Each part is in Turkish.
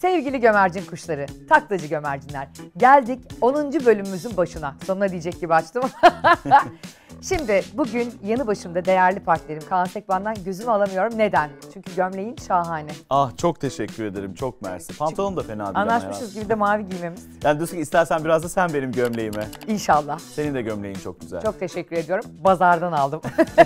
Sevgili gömercin kuşları, taklacı gömercinler. Geldik 10. bölümümüzün başına. Sonuna diyecek gibi açtım. Şimdi bugün yanı başımda değerli partnerim Kaan Sekban'dan gözümü alamıyorum. Neden? Çünkü gömleğin şahane. Ah çok teşekkür ederim. Çok mersi. Pantolon da fena değil Anlaşmışız gibi de mavi giymemiz. Yani diyorsun ki istersen biraz da sen benim gömleğime. İnşallah. Senin de gömleğin çok güzel. Çok teşekkür ediyorum. Bazardan aldım.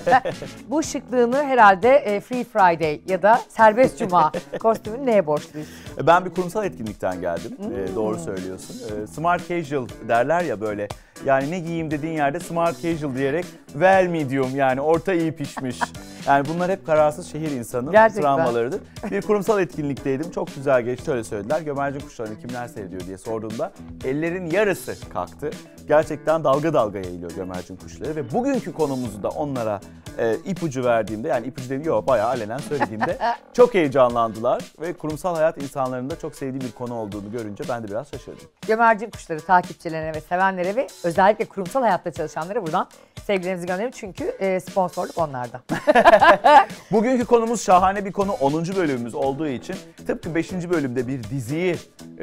Bu şıklığını herhalde e, Free Friday ya da Serbest Cuma kostümünü neye borçluyuz? E, ben bir kurumsal etkinlikten geldim. E, hmm. Doğru söylüyorsun. Smart Casual derler ya böyle yani ne giyeyim dediğin yerde smart casual diyerek well medium yani orta iyi pişmiş. Yani bunlar hep kararsız şehir insanı Gerçekten. travmalarıdır. Bir kurumsal etkinlikteydim. Çok güzel geçti öyle söylediler. Gömerci kuşlarını kimler seviyor diye sorduğumda ellerin yarısı kalktı. Gerçekten dalga dalga yayılıyor gömercin kuşları ve bugünkü konumuzu da onlara e, ipucu verdiğimde yani ipucu değil yok bayağı alenen söylediğimde çok heyecanlandılar ve kurumsal hayat insanların da çok sevdiği bir konu olduğunu görünce ben de biraz şaşırdım. Gömercin kuşları takipçilerine ve sevenlere ve özellikle kurumsal hayatta çalışanlara buradan sevgilerimizi gönderelim çünkü e, sponsorluk onlarda. Bugünkü konumuz şahane bir konu 10. bölümümüz olduğu için tıpkı 5. bölümde bir diziyi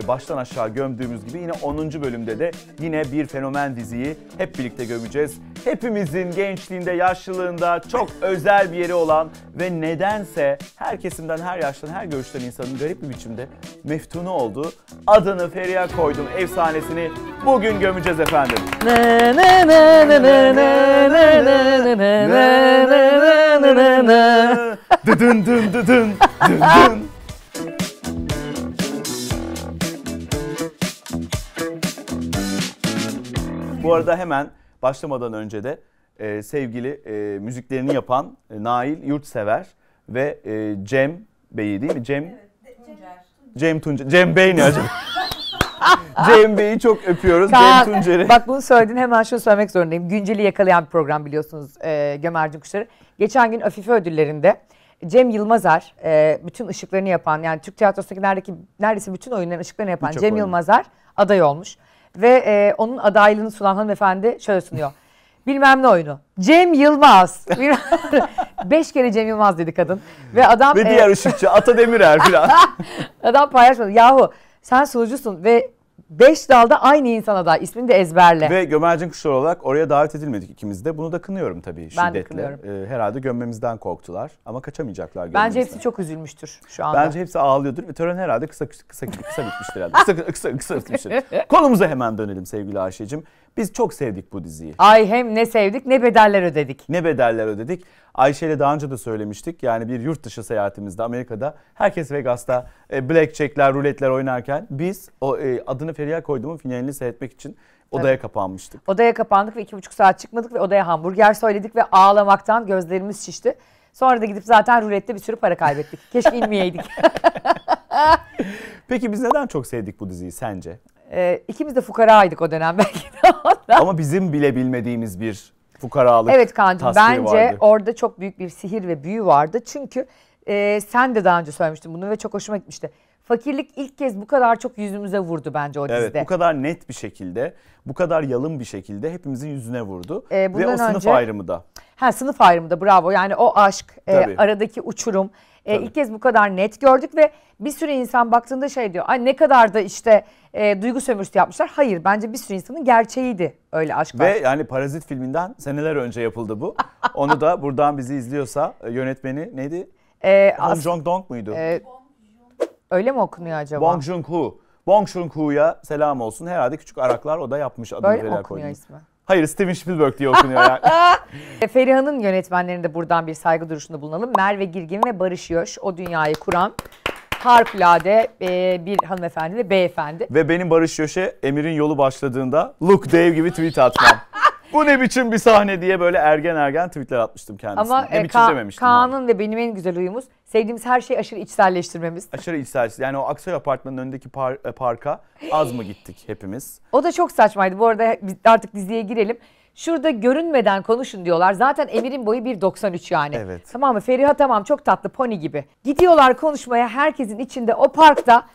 baştan aşağı gömdüğümüz gibi yine 10. bölümde de yine bir fenomen diziyi hep birlikte gömeceğiz. Hepimizin gençliğinde, yaşlılığında çok özel bir yeri olan ve nedense her kesimden, her yaştan, her görüşten insanın garip bir biçimde meftunu olduğu adını Feriha koydum efsanesini bugün gömeceğiz efendim. Ne ne ne ne ne ne ne ne ne ne ne ne nı nı. Düdün dün düdün düdün. Bu arada hemen başlamadan önce de e, sevgili e, müziklerini yapan e, Nail Yurtsever ve e, Cem Bey'i değil mi? Cem Evet, Tuncer. Cem Tunca. Cem Bey ne acaba? Cem Bey'i çok öpüyoruz. Kaan, Cem Tuncer'i. Bak bunu söyledin hemen şunu söylemek zorundayım. Günceli yakalayan bir program biliyorsunuz e, Gömercin Kuşları. Geçen gün Afife ödüllerinde Cem Yılmazer e, bütün ışıklarını yapan yani Türk tiyatrosundaki neredeki, neredeyse bütün oyunların ışıklarını yapan Cem oyun. Yılmazer aday olmuş. Ve e, onun adaylığını sunan hanımefendi şöyle sunuyor. bilmem ne oyunu. Cem Yılmaz. Beş kere Cem Yılmaz dedi kadın. Ve adam... Ve diğer e, ışıkçı Ata Demirer falan. adam paylaşmadı. Yahu sen sunucusun ve beş dalda aynı insana da ismini de ezberle. Ve gömercin kuşları olarak oraya davet edilmedik ikimiz de. Bunu da kınıyorum tabii ben şiddetle. Ben de kınıyorum. Ee, herhalde gömmemizden korktular ama kaçamayacaklar. Gömmemizden. Bence hepsi çok üzülmüştür şu anda. Bence hepsi ağlıyordur ve tören herhalde kısa kısa kısa, kısa bitmiştir herhalde. Kısa kısa kısa bitmiştir. Konumuza hemen dönelim sevgili Ayşe'cim. Biz çok sevdik bu diziyi. Ay hem ne sevdik ne bedeller ödedik. Ne bedeller ödedik. Ayşe ile daha önce de söylemiştik. Yani bir yurt dışı seyahatimizde Amerika'da herkes Vegas'ta e, blackjack'ler, ruletler oynarken biz o e, adını Feriha koyduğumun finalini seyretmek için Odaya evet. kapanmıştık. Odaya kapandık ve iki buçuk saat çıkmadık ve odaya hamburger söyledik ve ağlamaktan gözlerimiz şişti. Sonra da gidip zaten rulette bir sürü para kaybettik. Keşke inmeyeydik. Peki biz neden çok sevdik bu diziyi sence? Ee, ikimiz de fukaraydık o dönem belki de Ama bizim bile bilmediğimiz bir fukaralık Evet Kaan'cığım bence vardı. orada çok büyük bir sihir ve büyü vardı. Çünkü e, sen de daha önce söylemiştin bunu ve çok hoşuma gitmişti. Fakirlik ilk kez bu kadar çok yüzümüze vurdu bence o dizide. Evet bu kadar net bir şekilde, bu kadar yalın bir şekilde hepimizin yüzüne vurdu. Ee, ve o sınıf önce... ayrımı da. Ha sınıf ayrımı da bravo yani o aşk, e, aradaki uçurum, e, ilk kez bu kadar net gördük ve bir sürü insan baktığında şey diyor. Ay ne kadar da işte e, duygu sömürüsü yapmışlar. Hayır bence bir sürü insanın gerçeğiydi öyle aşklar. Ve yani Parazit filminden seneler önce yapıldı bu. Onu da buradan bizi izliyorsa e, yönetmeni neydi? E, Hong Jong Dong muydu? E, öyle mi okunuyor acaba? Bong Joon-ho. Bong Joon-ho'ya selam olsun. Herhalde küçük araklar o da yapmış adını Böyle okunuyor koyduğunu. ismi. Hayır Steven Spielberg diye okunuyor yani. E, Feriha'nın de buradan bir saygı duruşunda bulunalım. Merve Girgin ve Barış Yoş o dünyayı kuran harikulade e, bir hanımefendi ve beyefendi. Ve benim Barış Yoş'e Emir'in yolu başladığında look Dave gibi tweet atmam. Bu ne biçim bir sahne diye böyle ergen ergen tweetler atmıştım kendisine. Ama ne e, biçim Ka- dememiştim. Kaan'ın ve benim en güzel uyumuz sevdiğimiz her şeyi aşırı içselleştirmemiz. Aşırı içselleştirmemiz. Yani o Aksaray Apartmanı'nın önündeki par- e, parka az mı gittik hepimiz? O da çok saçmaydı. Bu arada artık diziye girelim. Şurada görünmeden konuşun diyorlar. Zaten Emir'in boyu 1.93 yani. Evet. Tamam mı? Feriha tamam çok tatlı pony gibi. Gidiyorlar konuşmaya herkesin içinde o parkta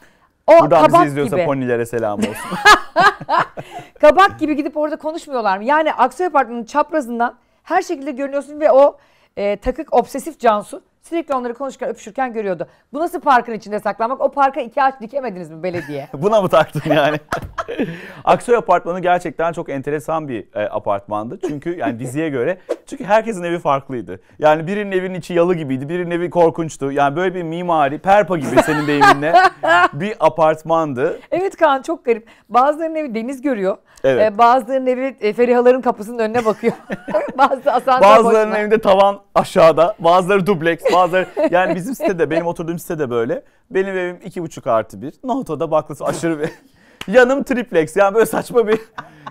o Buradan bizi kabak izliyorsa gibi. ponilere selam olsun. Kabak gibi gidip orada konuşmuyorlar mı? Yani Aksoy Apartmanı'nın çaprazından her şekilde görünüyorsun ve o e, takık obsesif Cansu Sürekli onları konuşurken, öpüşürken görüyordu. Bu nasıl parkın içinde saklanmak? O parka iki ağaç dikemediniz mi belediye? Buna mı taktın yani? Aksoy apartmanı gerçekten çok enteresan bir e, apartmandı. Çünkü yani diziye göre çünkü herkesin evi farklıydı. Yani birinin evinin içi yalı gibiydi, birinin evi korkunçtu. Yani böyle bir mimari, perpa gibi senin deyiminle bir apartmandı. Evet Kaan çok garip. Bazılarının evi deniz görüyor. Evet. Ee, bazılarının evi e, Ferihaların kapısının önüne bakıyor. Bazı asansör Bazılarının boşuna. evinde tavan aşağıda, bazıları dubleks, Bazıları yani bizim sitede benim oturduğum sitede böyle. Benim evim iki buçuk artı bir. Nohto'da baklası aşırı bir. Yanım triplex yani böyle saçma bir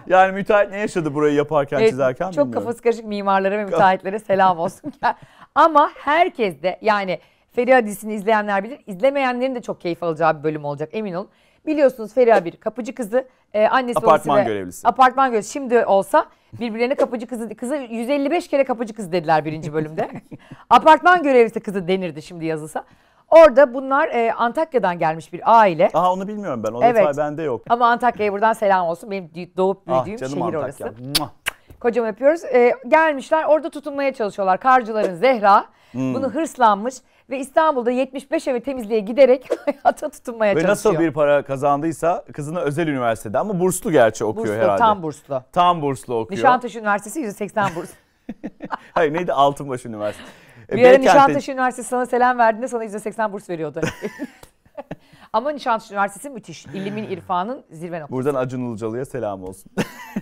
yani müteahhit ne yaşadı burayı yaparken evet, çizerken Çok bilmiyorum. kafası karışık mimarlara ve müteahhitlere selam olsun. Ama herkes de yani Feriha dizisini izleyenler bilir. İzlemeyenlerin de çok keyif alacağı bir bölüm olacak emin olun. Biliyorsunuz Feriha bir kapıcı kızı. E, annesi apartman babası görevlisi. Apartman görevlisi. Şimdi olsa birbirlerine kapıcı kızı. Kızı 155 kere kapıcı kızı dediler birinci bölümde. apartman görevlisi kızı denirdi şimdi yazılsa. Orada bunlar e, Antakya'dan gelmiş bir aile. Aha onu bilmiyorum ben. O evet. detay bende yok. Ama Antakya'ya buradan selam olsun. Benim doğup ah, büyüdüğüm ah, canım şehir Antakya. orası. Muah. Kocam öpüyoruz. E, gelmişler orada tutunmaya çalışıyorlar. Karcıların Zehra. Hmm. Bunu hırslanmış ve İstanbul'da 75 eve temizliğe giderek hayata tutunmaya ve çalışıyor. Ve nasıl bir para kazandıysa kızını özel üniversitede ama burslu gerçi okuyor burslu, herhalde. Tam burslu. Tam burslu okuyor. Nişantaşı Üniversitesi 180 burs. Hayır neydi Altınbaşı Üniversitesi. Bir e, ara Nişantaşı Üniversitesi sana selam verdiğinde sana %80 burs veriyordu. Ama Nişantaşı Üniversitesi müthiş. İlimin, irfanın zirve noktası. Buradan Acun Ilıcalı'ya selam olsun.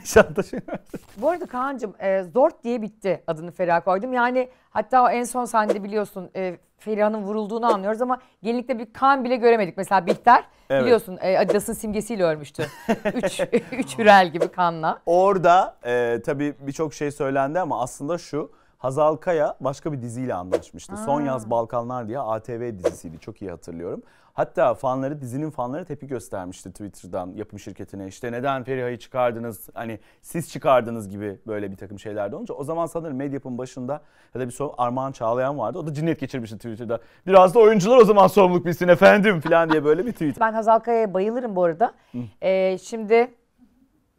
Nişantaşı Üniversitesi. Bu arada Kaan'cığım e, Zort diye bitti adını Ferah koydum. Yani hatta o en son sahnede biliyorsun e, Feriha'nın vurulduğunu anlıyoruz ama gelinlikte bir kan bile göremedik. Mesela Bihter evet. biliyorsun e, Adidas'ın simgesiyle örmüştü. üç, üç hürel gibi kanla. Orada e, tabii birçok şey söylendi ama aslında şu Hazal Kaya başka bir diziyle anlaşmıştı. Aa. Son yaz Balkanlar diye ATV dizisiydi. Çok iyi hatırlıyorum. Hatta fanları dizinin fanları tepki göstermişti Twitter'dan yapım şirketine. İşte neden Feriha'yı çıkardınız? Hani siz çıkardınız gibi böyle bir takım şeyler de olunca o zaman sanırım Medyap'ın başında ya da bir son Armağan Çağlayan vardı. O da cinnet geçirmişti Twitter'da. Biraz da oyuncular o zaman sorumluluk bilsin efendim falan diye böyle bir tweet. Ben Hazal Kaya'ya bayılırım bu arada. ee, şimdi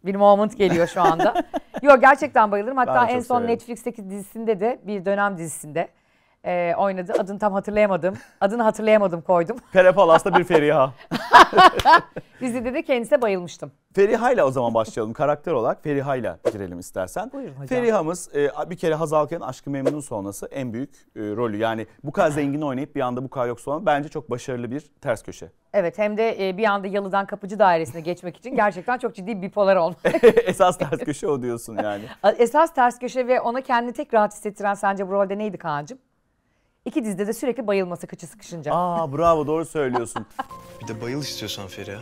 bir moment geliyor şu anda. Yok gerçekten bayılırım. Hatta en son severim. Netflix'teki dizisinde de bir dönem dizisinde e, oynadı. Adını tam hatırlayamadım. Adını hatırlayamadım koydum. Pere Palas'ta bir Feriha. Dizide de kendisine bayılmıştım. Feriha'yla o zaman başlayalım. Karakter olarak Feriha'yla girelim istersen. Buyurun hocam. Feriha'mız e, bir kere Hazal Kaya'nın Aşkı Memnun sonrası en büyük e, rolü. Yani bu kadar zengin oynayıp bir anda bu kadar yoksa olan bence çok başarılı bir ters köşe. Evet hem de e, bir anda yalıdan kapıcı dairesine geçmek için gerçekten çok ciddi bipolar olmak. Esas ters köşe o diyorsun yani. Esas ters köşe ve ona kendini tek rahat hissettiren sence bu rolde neydi Kaan'cığım? İki dizde de sürekli bayılması kıçı sıkışınca. Aa bravo doğru söylüyorsun. bir de bayıl istiyorsan Feriha.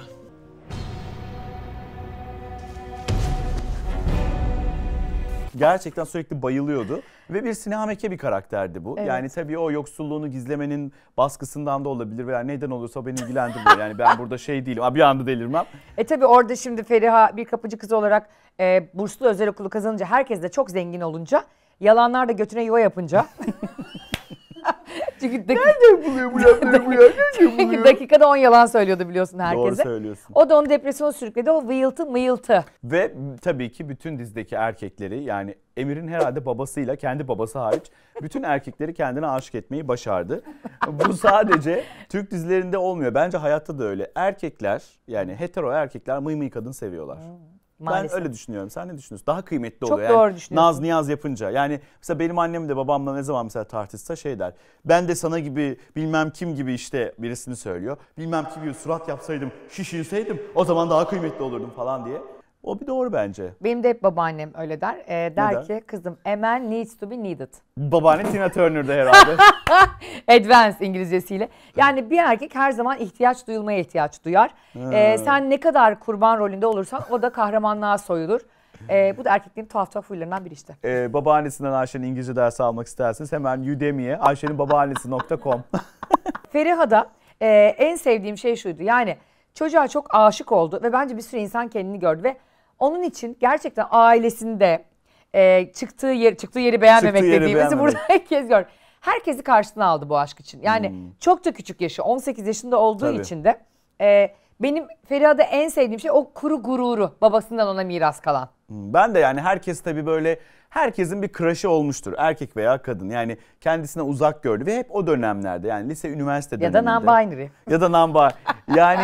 gerçekten sürekli bayılıyordu. Ve bir sinemeke bir karakterdi bu. Evet. Yani tabii o yoksulluğunu gizlemenin baskısından da olabilir veya neden olursa beni ilgilendirmiyor. Yani ben burada şey değilim, bir anda delirmem. E tabii orada şimdi Feriha bir kapıcı kız olarak e, burslu özel okulu kazanınca, herkes de çok zengin olunca, yalanlar da götüne yuva yapınca... Çünkü dakika... Nereden buluyor bu lafları bu ya? Nereden buluyor? dakikada 10 yalan söylüyordu biliyorsun herkese. Doğru söylüyorsun. O da onu depresyona sürükledi. O vıyıltı mıyıltı. Ve tabii ki bütün dizdeki erkekleri yani Emir'in herhalde babasıyla kendi babası hariç bütün erkekleri kendine aşık etmeyi başardı. Bu sadece Türk dizilerinde olmuyor. Bence hayatta da öyle. Erkekler yani hetero erkekler mıy mıy kadın seviyorlar. Hmm. Maalesef. Ben öyle düşünüyorum. Sen ne düşünüyorsun? Daha kıymetli oluyor. Çok doğru düşünüyorsun. Naz niyaz yapınca. Yani mesela benim annem de babamla ne zaman mesela tartışsa şey der. Ben de sana gibi bilmem kim gibi işte birisini söylüyor. Bilmem kim gibi surat yapsaydım, şişirseydim o zaman daha kıymetli olurdum falan diye. O bir doğru bence. Benim de hep babaannem öyle der. Ee, der Neden? ki kızım a man needs to be needed. Babaanne Tina Turner'da herhalde. Advanced İngilizcesiyle. Yani bir erkek her zaman ihtiyaç duyulmaya ihtiyaç duyar. Ee, sen ne kadar kurban rolünde olursan o da kahramanlığa soyulur. Ee, bu da erkekliğin tuhaf tuhaf huylarından biri işte. Ee, babaannesinden Ayşe'nin İngilizce dersi almak isterseniz hemen Udemy'ye ayşeninbabaannesi.com Feriha'da e, en sevdiğim şey şuydu. Yani çocuğa çok aşık oldu ve bence bir sürü insan kendini gördü ve onun için gerçekten ailesinde e, çıktığı yer çıktığı yeri beğenmemek çıktığı yeri dediğimizi beğenmemek. burada herkes gör. Herkesi karşısına aldı bu aşk için. Yani hmm. çok da küçük yaşı 18 yaşında olduğu Tabii. için de e, benim Feriha'da en sevdiğim şey o kuru gururu babasından ona miras kalan. Hmm, ben de yani herkes tabii böyle herkesin bir crush'ı olmuştur. Erkek veya kadın. Yani kendisine uzak gördü ve hep o dönemlerde yani lise, üniversite döneminde. Ya da non-binary. Ya da non-binary. yani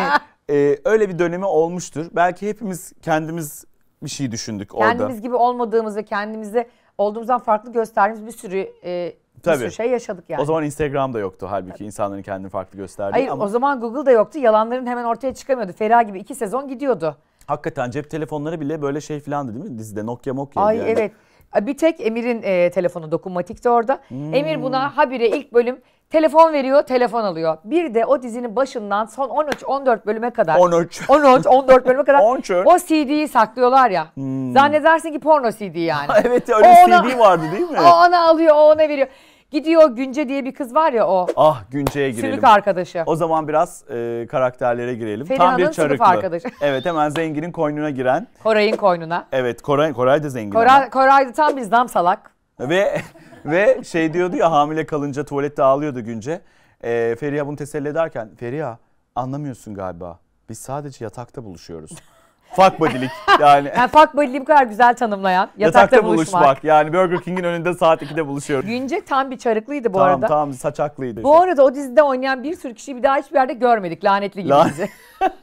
e, öyle bir dönemi olmuştur. Belki hepimiz kendimiz bir şey düşündük orada. Kendimiz gibi olmadığımız ve kendimizi olduğumuzdan farklı gösterdiğimiz bir sürü e, bir Tabii. sürü şey yaşadık yani. O zaman Instagram da yoktu halbuki Tabii. insanların kendini farklı gösterdiği. Hayır ama... o zaman Google da yoktu. Yalanların hemen ortaya çıkamıyordu. Ferah gibi iki sezon gidiyordu. Hakikaten cep telefonları bile böyle şey filandı değil mi? Dizide Nokia Nokia. Ay yani. evet. Bir tek Emir'in e, telefonu dokunmatikti orada. Hmm. Emir buna habire ilk bölüm Telefon veriyor, telefon alıyor. Bir de o dizinin başından son 13-14 bölüme kadar. 13. 13, 14 bölüme kadar. 13. O CD'yi saklıyorlar ya. Hmm. Zannedersin ki porno CD yani. evet öyle o ona, CD vardı değil mi? o ona alıyor, o ona veriyor. Gidiyor Günce diye bir kız var ya o. Ah Günce'ye girelim. Sülük arkadaşı. O zaman biraz e, karakterlere girelim. Feriha'nın Tam bir çarıklı. sınıf arkadaşı. evet hemen Zengin'in koynuna giren. Koray'ın koynuna. Evet Koray, Koray da Zengin Koray, Koray da tam bir zam salak. Ve ve şey diyordu ya hamile kalınca tuvalette ağlıyordu Günce. Ee, Feriha bunu teselli ederken Feriha anlamıyorsun galiba. Biz sadece yatakta buluşuyoruz. Fuck body'lik yani. yani fuck body'liği bu kadar güzel tanımlayan. Yatakta, yatakta buluşmak. buluşmak. Yani Burger King'in önünde saat 2'de buluşuyoruz. Günce tam bir çarıklıydı bu tam, arada. Tam tam saçaklıydı. Bu arada o dizide oynayan bir sürü kişiyi bir daha hiçbir yerde görmedik. Lanetli gibi Lan... dizi.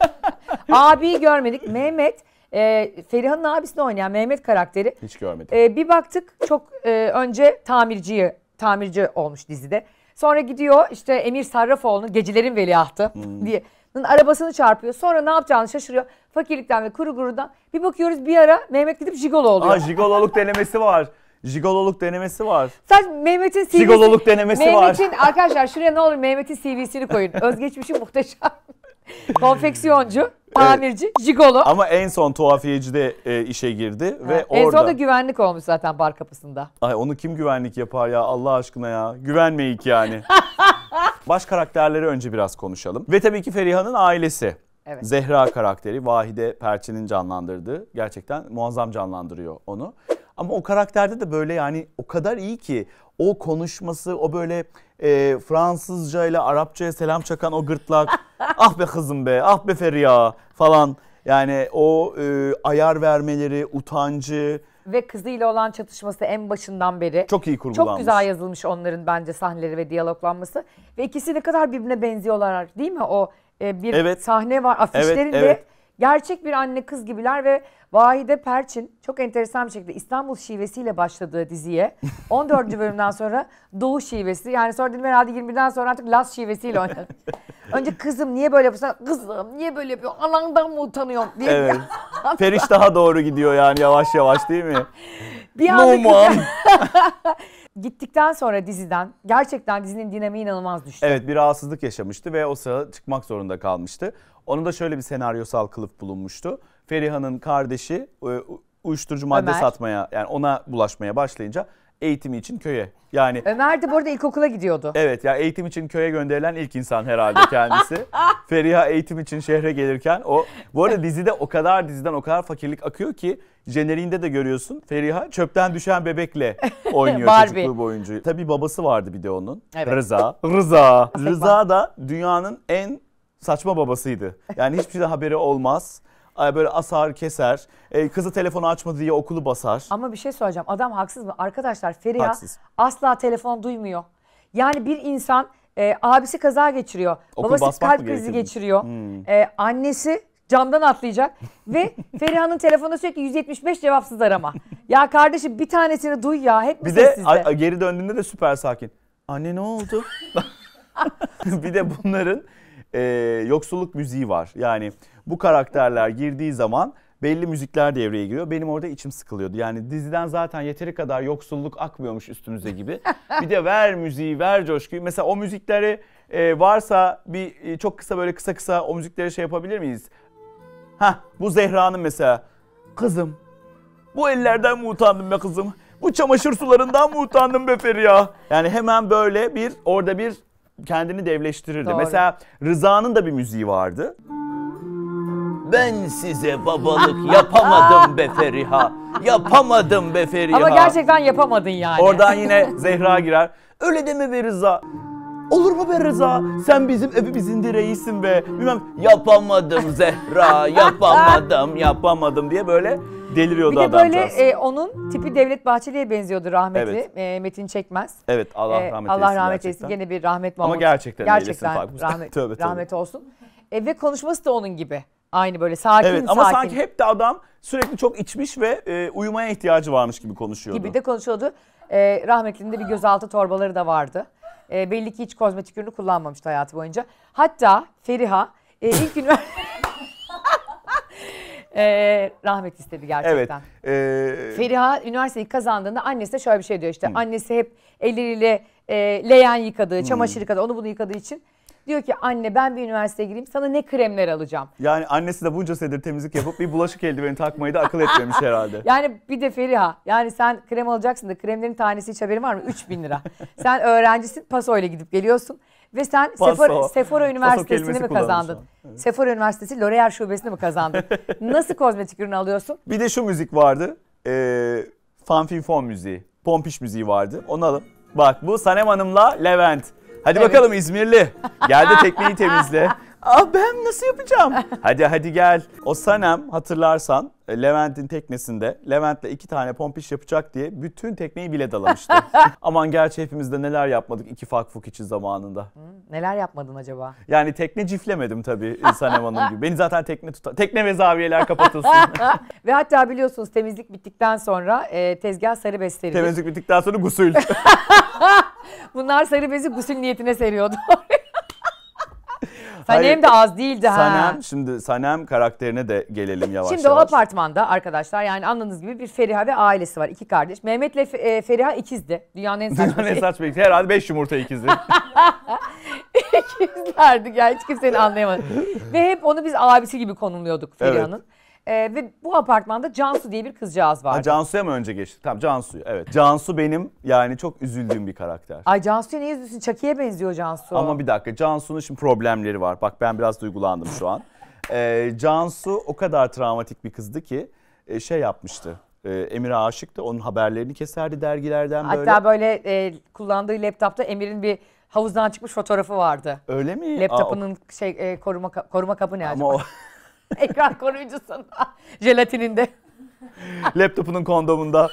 Abiyi görmedik. Mehmet e, Feriha'nın abisini oynayan Mehmet karakteri. Hiç görmedim. E, bir baktık çok e, önce tamirciyi tamirci olmuş dizide. Sonra gidiyor işte Emir Sarrafoğlu'nun Gecelerin Veliahtı hmm. diye arabasını çarpıyor. Sonra ne yapacağını şaşırıyor. Fakirlikten ve kuru gurudan. Bir bakıyoruz bir ara Mehmet gidip jigolo oluyor. Aa, jigololuk denemesi var. Jigololuk denemesi var. Sadece Mehmet'in CV'si. Jigololuk denemesi Mehmet'in, var. Mehmet'in arkadaşlar şuraya ne olur Mehmet'in CV'sini koyun. Özgeçmişi muhteşem. Konfeksiyoncu, tamirci, jigolo. Ama en son tuhafiyecide e, işe girdi ve en orada... En son da güvenlik olmuş zaten bar kapısında. Ay onu kim güvenlik yapar ya Allah aşkına ya. Güvenmeyik yani. Baş karakterleri önce biraz konuşalım. Ve tabii ki Feriha'nın ailesi. Evet. Zehra karakteri Vahide Perçin'in canlandırdığı gerçekten muazzam canlandırıyor onu. Ama o karakterde de böyle yani o kadar iyi ki o konuşması, o böyle e, Fransızca ile Arapçaya selam çakan o gırtlak. ah be kızım be, ah be Feriha falan. Yani o e, ayar vermeleri, utancı. Ve kızıyla olan çatışması en başından beri. Çok iyi kurgulanmış. Çok güzel yazılmış onların bence sahneleri ve diyaloglanması. Ve ikisi ne kadar birbirine benziyorlar değil mi? O e, bir evet. sahne var afişlerinde. Evet, evet. Gerçek bir anne kız gibiler ve Vahide Perçin çok enteresan bir şekilde İstanbul şivesiyle başladığı diziye 14. bölümden sonra Doğu şivesi yani sonra dedim herhalde 20'den sonra artık Las şivesiyle oynadı. Önce kızım niye böyle yapıyorsun? Kızım niye böyle yapıyorsun? Anandan mı utanıyorsun diye. Evet. Periş daha doğru gidiyor yani yavaş yavaş değil mi? Bir anda no mom. Gittikten sonra diziden gerçekten dizinin dinamiği inanılmaz düştü. Evet bir rahatsızlık yaşamıştı ve o sıra çıkmak zorunda kalmıştı. Onun da şöyle bir senaryosal kılıf bulunmuştu. Feriha'nın kardeşi e, uyuşturucu madde Ömer. satmaya yani ona bulaşmaya başlayınca eğitimi için köye. Yani Ömer de burada arada ilkokula gidiyordu. Evet ya eğitim için köye gönderilen ilk insan herhalde kendisi. Feriha eğitim için şehre gelirken o bu arada dizide o kadar diziden o kadar fakirlik akıyor ki jeneriğinde de görüyorsun Feriha çöpten düşen bebekle oynuyor Barbie. çocukluğu boyunca. Tabii babası vardı bir de onun. Evet. Rıza. Rıza. Rıza da dünyanın en saçma babasıydı. Yani hiçbir şeyden haberi olmaz böyle asar keser. E, kızı telefonu açmadı diye okulu basar. Ama bir şey söyleyeceğim. Adam haksız mı? Arkadaşlar Feriha Haksız. asla telefon duymuyor. Yani bir insan e, abisi kaza geçiriyor. Okul babası kalp krizi geçiriyor. Hmm. E, annesi camdan atlayacak ve Feriha'nın telefonunda sürekli 175 cevapsız arama. ya kardeşim bir tanesini duy ya hep mi Bir de geri döndüğünde de süper sakin. Anne ne oldu? bir de bunların e, yoksulluk müziği var. Yani bu karakterler girdiği zaman belli müzikler devreye giriyor. Benim orada içim sıkılıyordu. Yani diziden zaten yeteri kadar yoksulluk akmıyormuş üstümüze gibi. bir de ver müziği, ver coşkuyu. Mesela o müzikleri e, varsa bir e, çok kısa böyle kısa kısa o müzikleri şey yapabilir miyiz? Ha bu Zehra'nın mesela. Kızım bu ellerden mi utandım be kızım? Bu çamaşır sularından mı utandım be Feriha? Yani hemen böyle bir orada bir kendini devleştirirdi. Doğru. Mesela Rıza'nın da bir müziği vardı. Ben size babalık yapamadım be Feriha. Yapamadım be Feriha. Ama gerçekten yapamadın yani. Oradan yine Zehra girer. Öyle deme be Rıza. Olur mu be Rıza? Sen bizim evimizin direğisin be. Bilmem yapamadım Zehra, yapamadım, yapamadım diye böyle deliriyordu adam. Bir de böyle e, onun tipi Devlet Bahçeli'ye benziyordu rahmetli evet. e, Metin Çekmez. Evet Allah e, rahmet eylesin. Allah rahmet eylesin. Gene bir rahmet Mahmut. Ama gerçekten, gerçekten eylesin. Gerçekten rahmet, tövbe, tövbe. rahmet olsun. E, ve konuşması da onun gibi. Aynı böyle sakin evet, ama sakin. Ama sanki hep de adam sürekli çok içmiş ve e, uyumaya ihtiyacı varmış gibi konuşuyordu. Gibi de konuşuyordu. E, rahmetlinin de bir gözaltı torbaları da vardı. E, belli ki hiç kozmetik ürünü kullanmamıştı hayatı boyunca. Hatta Feriha e, ilk gün... Ee, rahmet istedi gerçekten. Evet. Ee... Feriha üniversiteyi kazandığında annesine şöyle bir şey diyor işte. Hmm. Annesi hep elleriyle e, leğen yıkadığı, çamaşır hmm. yıkadığı, onu bunu yıkadığı için Diyor ki anne ben bir üniversiteye gireyim sana ne kremler alacağım. Yani annesi de bunca senedir temizlik yapıp bir bulaşık eldiveni takmayı da akıl etmemiş herhalde. Yani bir de Feriha yani sen krem alacaksın da kremlerin tanesi hiç haberin var mı? 3000 lira. sen öğrencisin pasoyla gidip geliyorsun. Ve sen Sephora, Sephora Üniversitesi'ni mi kazandın? Evet. Sephora Üniversitesi L'Oreal Şubesi'ni mi kazandın? Nasıl kozmetik ürünü alıyorsun? Bir de şu müzik vardı. Ee, Fanfin müziği. Pompiş müziği vardı. Onu alın. Bak bu Sanem Hanım'la Levent. Hadi evet. bakalım İzmirli. geldi de tekneyi temizle. Aa ben nasıl yapacağım? hadi hadi gel. O Sanem hatırlarsan e, Levent'in teknesinde Levent'le iki tane pompiş yapacak diye bütün tekneyi bile dalamıştı. Aman gerçi hepimizde neler yapmadık iki fakfuk için zamanında. neler yapmadın acaba? Yani tekne ciflemedim tabii Sanem Hanım gibi. Beni zaten tekne tutar. Tekne ve zaviyeler kapatılsın. ve hatta biliyorsunuz temizlik bittikten sonra e, tezgah sarı bez Temizlik bittikten sonra gusül. Bunlar sarı bezi gusül niyetine seriyordu. Sanem de az değildi ha. Sanem şimdi Sanem karakterine de gelelim yavaş Şimdi yavaş. o apartmanda arkadaşlar yani anladığınız gibi bir Feriha ve ailesi var. iki kardeş. Mehmet'le e, Feriha ikizdi. Dünyanın en saçma Dünyanın en saçma ikizdi. Herhalde beş yumurta ikizdi. İkizlerdi yani hiç kimsenin anlayamadı. ve hep onu biz abisi gibi konumluyorduk Feriha'nın. Evet. Ee, ve bu apartmanda Cansu diye bir kızcağız vardı. Ha, Cansu'ya mı önce geçti? Tamam Cansu, evet. Cansu benim yani çok üzüldüğüm bir karakter. Ay Cansu'ya ne üzülsün? Çaki'ye benziyor Cansu. Ama bir dakika Cansu'nun şimdi problemleri var. Bak ben biraz duygulandım şu an. Ee, Cansu o kadar travmatik bir kızdı ki e, şey yapmıştı. E, Emir'e aşıktı. Onun haberlerini keserdi dergilerden böyle. Hatta böyle e, kullandığı laptopta Emir'in bir havuzdan çıkmış fotoğrafı vardı. Öyle mi? Laptopunun Aa, o... şey e, koruma koruma kapı ne acaba? o... Ekran koruyucusunda. Jelatininde. Laptopunun kondomunda.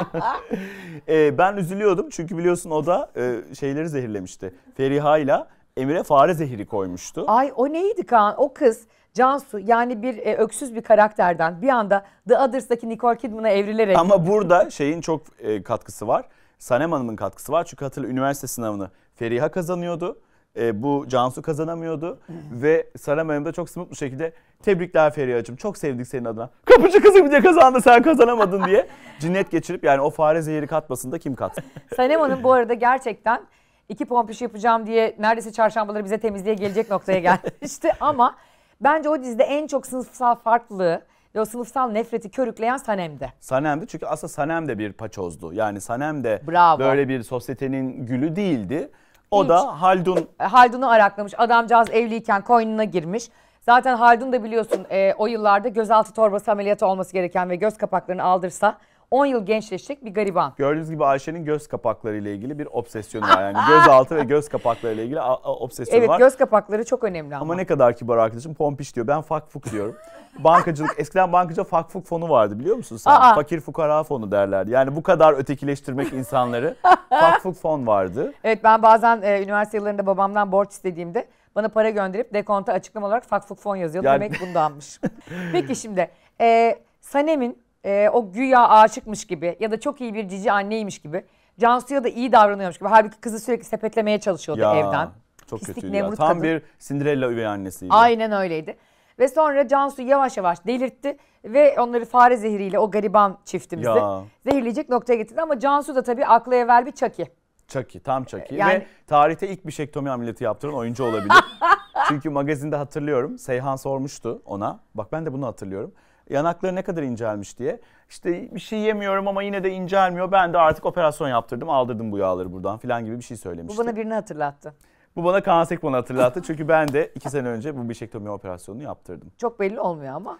e, ben üzülüyordum çünkü biliyorsun o da e, şeyleri zehirlemişti. Feriha'yla Emir'e fare zehri koymuştu. Ay o neydi Kaan? O kız Cansu yani bir e, öksüz bir karakterden bir anda The Others'daki Nicole Kidman'a evrilerek. Ama burada şeyin çok e, katkısı var. Sanem Hanım'ın katkısı var. Çünkü hatırla üniversite sınavını Feriha kazanıyordu e, bu Cansu kazanamıyordu. ve Sanem Hanım da çok smut bir şekilde tebrikler Feriha'cığım çok sevdik senin adına. Kapıcı kızı bir kazandı sen kazanamadın diye cinnet geçirip yani o fare zehiri katmasın da kim kat? Sanem Hanım bu arada gerçekten iki pompüş yapacağım diye neredeyse çarşambaları bize temizliğe gelecek noktaya gelmişti ama bence o dizide en çok sınıfsal farklılığı ve o sınıfsal nefreti körükleyen Sanem'de. Sanem'de çünkü aslında Sanem de bir paçozdu. Yani Sanem de Bravo. böyle bir sosyetenin gülü değildi. O Hiç. da Haldun. E, Haldun'u araklamış. Adamcağız evliyken koynuna girmiş. Zaten Haldun da biliyorsun e, o yıllarda gözaltı torbası ameliyatı olması gereken ve göz kapaklarını aldırsa 10 yıl gençleşecek bir gariban. Gördüğünüz gibi Ayşe'nin göz kapakları ile ilgili bir obsesyonu var. Yani göz altı ve göz kapakları ile ilgili obsesyonu evet, var. Evet göz kapakları çok önemli ama. Ama ne kadar kibar arkadaşım pompiş diyor. Ben fakfuk diyorum. Bankacılık eskiden bankacı fakfuk fonu vardı biliyor musun sen? Aa. Fakir fukara fonu derlerdi. Yani bu kadar ötekileştirmek insanları fakfuk fon vardı. Evet ben bazen e, üniversite yıllarında babamdan borç istediğimde bana para gönderip dekonta açıklama olarak fakfuk fon yazıyordu. Yani... Demek bundanmış. Peki şimdi e, Sanem'in e, o güya aşıkmış gibi ya da çok iyi bir cici anneymiş gibi Cansu'ya da iyi davranıyormuş gibi. Halbuki kızı sürekli sepetlemeye çalışıyordu ya, evden. Çok Pislik kötüydü ya. Tam kadın. bir Cinderella üvey annesiydi. Aynen öyleydi. Ve sonra Cansu yavaş yavaş delirtti ve onları fare zehriyle o gariban çiftimizi ya. zehirleyecek noktaya getirdi. Ama Cansu da tabii akla evvel bir çaki. Çaki, tam Çaki. Yani... Ve tarihte ilk bir şektomi ameliyatı yaptıran oyuncu olabilir. Çünkü magazinde hatırlıyorum Seyhan sormuştu ona. Bak ben de bunu hatırlıyorum yanakları ne kadar incelmiş diye. İşte bir şey yemiyorum ama yine de incelmiyor. Ben de artık operasyon yaptırdım aldırdım bu yağları buradan filan gibi bir şey söylemişti. Bu bana birini hatırlattı. Bu bana Kaan Sekman'ı hatırlattı. Çünkü ben de iki sene önce bu bişektomi operasyonunu yaptırdım. Çok belli olmuyor ama.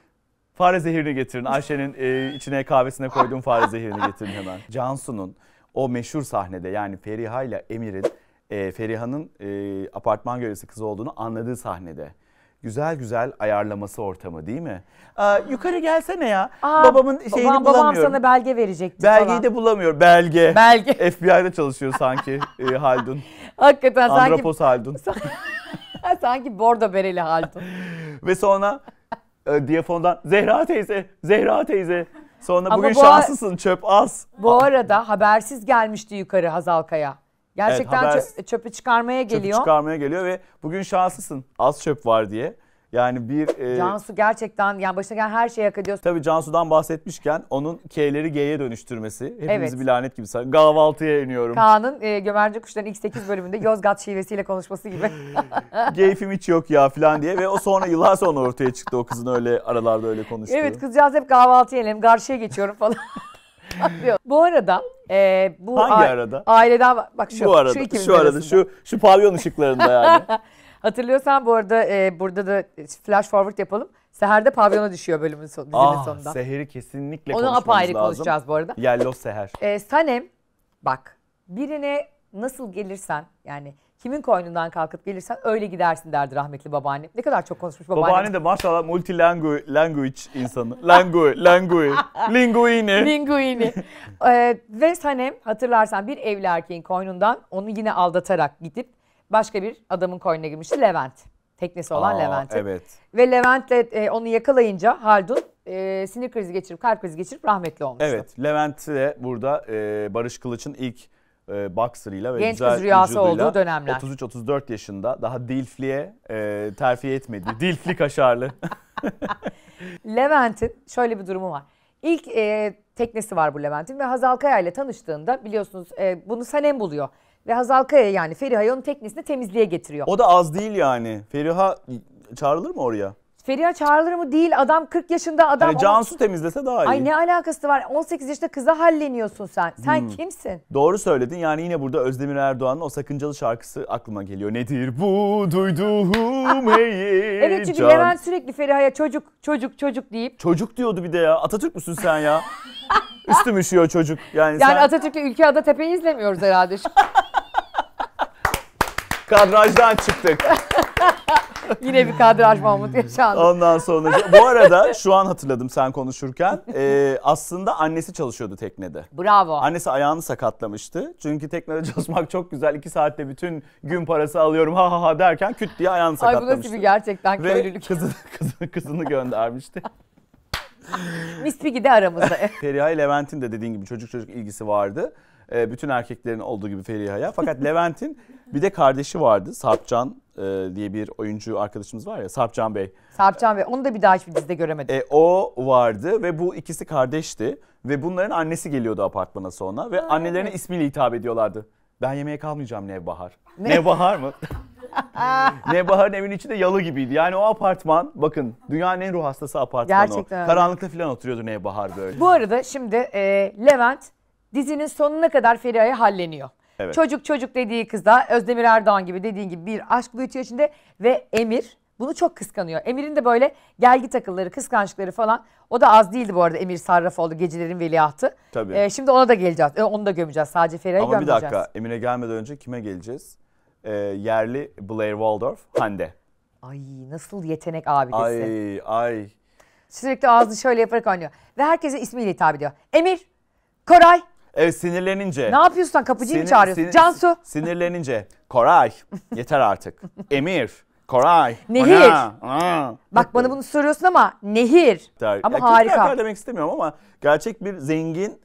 Fare zehirini getirin. Ayşe'nin e, içine kahvesine koyduğum fare zehirini getirin hemen. Cansu'nun o meşhur sahnede yani Feriha ile Emir'in e, Feriha'nın e, apartman görevlisi kızı olduğunu anladığı sahnede güzel güzel ayarlaması ortamı değil mi? Aa, yukarı gelsene ya. Aa, Babamın şeyini babam, bulamıyorum. Babam sana belge verecekti Belgeyi falan. de bulamıyor. Belge. Belge. FBI'de çalışıyor sanki e, Haldun. Hakikaten Andropos sanki. Andropos Haldun. sanki bordo bereli Haldun. Ve sonra e, diyafondan Zehra teyze, Zehra teyze. Sonra Ama bugün bu şanslısın çöp az. Bu arada habersiz gelmişti yukarı Hazalkaya. Gerçekten evet, haber, çöpü çıkarmaya geliyor. Çöpü çıkarmaya geliyor ve bugün şanslısın az çöp var diye. Yani bir... E, Cansu gerçekten yani başına gelen her şeyi hak ediyorsun. Tabii Cansu'dan bahsetmişken onun K'leri G'ye dönüştürmesi. Hepimizi evet. bir lanet gibi sar. Kahvaltıya iniyorum. Kaan'ın e, Gömerci Kuşlar'ın X8 bölümünde Yozgat şivesiyle konuşması gibi. Keyfim hiç yok ya falan diye ve o sonra yıllar sonra ortaya çıktı o kızın öyle aralarda öyle konuştuğu. Evet kızcağız hep kahvaltı yiyelim, karşıya geçiyorum falan. bu arada e, bu Hangi a- arada? Aileden bak şu bu arada, şu, şu arada şu şu pavyon ışıklarında yani. Hatırlıyorsan bu arada e, burada da flash forward yapalım. Seher'de pavyona düşüyor bölümün son, dizinin ah, sonunda. Seher'i kesinlikle Onu konuşmamız apayrı lazım. konuşacağız bu arada. Yellow Seher. E, Sanem bak birine nasıl gelirsen yani Kimin koynundan kalkıp gelirsen öyle gidersin derdi rahmetli babaannem. Ne kadar çok konuşmuş babaannem. Babaanne de maşallah multi language insanı. Langue, langue, linguini. Linguini. ee, ve Sanem hatırlarsan bir evli erkeğin koynundan onu yine aldatarak gidip başka bir adamın koynuna girmişti Levent. Teknesi olan Levent. Evet. Ve Levent'le e, onu yakalayınca Haldun e, sinir krizi geçirip kalp krizi geçirip rahmetli olmuştu. Evet Levent de burada e, Barış Kılıç'ın ilk e, boxer'ıyla ve Genç güzel kız rüyası olduğu dönemler. 33-34 yaşında daha Dilfli'ye e, terfi etmedi. Dilfli kaşarlı. Levent'in şöyle bir durumu var. İlk e, teknesi var bu Levent'in ve Hazal Kaya ile tanıştığında biliyorsunuz e, bunu Sanem buluyor. Ve Hazal Kaya yani Feriha'yı onun teknesini temizliğe getiriyor. O da az değil yani. Feriha çağrılır mı oraya? Feriha çağrılır mı değil adam 40 yaşında adam. Yani Cansu on... temizlese daha iyi. Ay ne alakası var 18 yaşında kıza halleniyorsun sen. Sen hmm. kimsin? Doğru söyledin yani yine burada Özdemir Erdoğan'ın o sakıncalı şarkısı aklıma geliyor. Nedir bu duyduğum heyecan? evet çünkü Levent sürekli Feriha'ya çocuk çocuk çocuk deyip. Çocuk diyordu bir de ya Atatürk müsün sen ya? Üstüm üşüyor çocuk. Yani, yani sen... Atatürk'le Ülke Ada Tepe'yi izlemiyoruz herhalde. Kadrajdan çıktık. Yine bir kadraj Mahmut yaşandı. Ondan sonra bu arada şu an hatırladım sen konuşurken e, aslında annesi çalışıyordu teknede. Bravo. Annesi ayağını sakatlamıştı. Çünkü teknede çalışmak çok güzel. İki saatte bütün gün parası alıyorum ha ha ha derken küt diye ayağını sakatlamıştı. Ay bu nasıl bir gerçekten Ve köylülük. Ve kızını, kızını, kızını göndermişti. Mispigi de aramızda. Feriha Levent'in de dediğin gibi çocuk çocuk ilgisi vardı. E, bütün erkeklerin olduğu gibi Feriha'ya. Fakat Levent'in bir de kardeşi vardı. Sarpcan e, diye bir oyuncu arkadaşımız var ya Sarpcan Bey. Sarpcan Bey onu da bir daha hiçbir dizide göremedim. E, o vardı ve bu ikisi kardeşti. Ve bunların annesi geliyordu apartmana sonra ve ha, annelerine evet. ismiyle hitap ediyorlardı. Ben yemeğe kalmayacağım Nevbahar. Ne? Nevbahar mı? Nevbahar'ın evin içi de yalı gibiydi. Yani o apartman bakın dünyanın en ruh hastası apartmanı Gerçekten o. Karanlıkta falan oturuyordu Nevbahar böyle. Bu arada şimdi e, Levent dizinin sonuna kadar Feriha'ya halleniyor. Evet. Çocuk çocuk dediği kız Özdemir Erdoğan gibi dediğin gibi bir aşk büyütüyor içinde ve Emir bunu çok kıskanıyor. Emir'in de böyle gelgi takılları, kıskançlıkları falan. O da az değildi bu arada Emir Sarrafoğlu gecelerin veliahtı. Tabii. Ee, şimdi ona da geleceğiz. Ee, onu da gömeceğiz. Sadece Feriha'yı gömeceğiz. Ama bir dakika Emir'e gelmeden önce kime geleceğiz? Ee, yerli Blair Waldorf, Hande. Ay nasıl yetenek abidesi. Ay ay. Sürekli ağzını şöyle yaparak oynuyor. Ve herkese ismiyle hitap ediyor. Emir, Koray, Evet sinirlenince. Ne yapıyorsun kapıcıyı mı çağırıyorsun? Sinir, Cansu. Sinirlenince. Koray yeter artık. Emir. Koray. Nehir. Ana, ana. Bak bana bunu soruyorsun ama nehir. Der. Ama ya, harika. Karakter demek istemiyorum ama gerçek bir zengin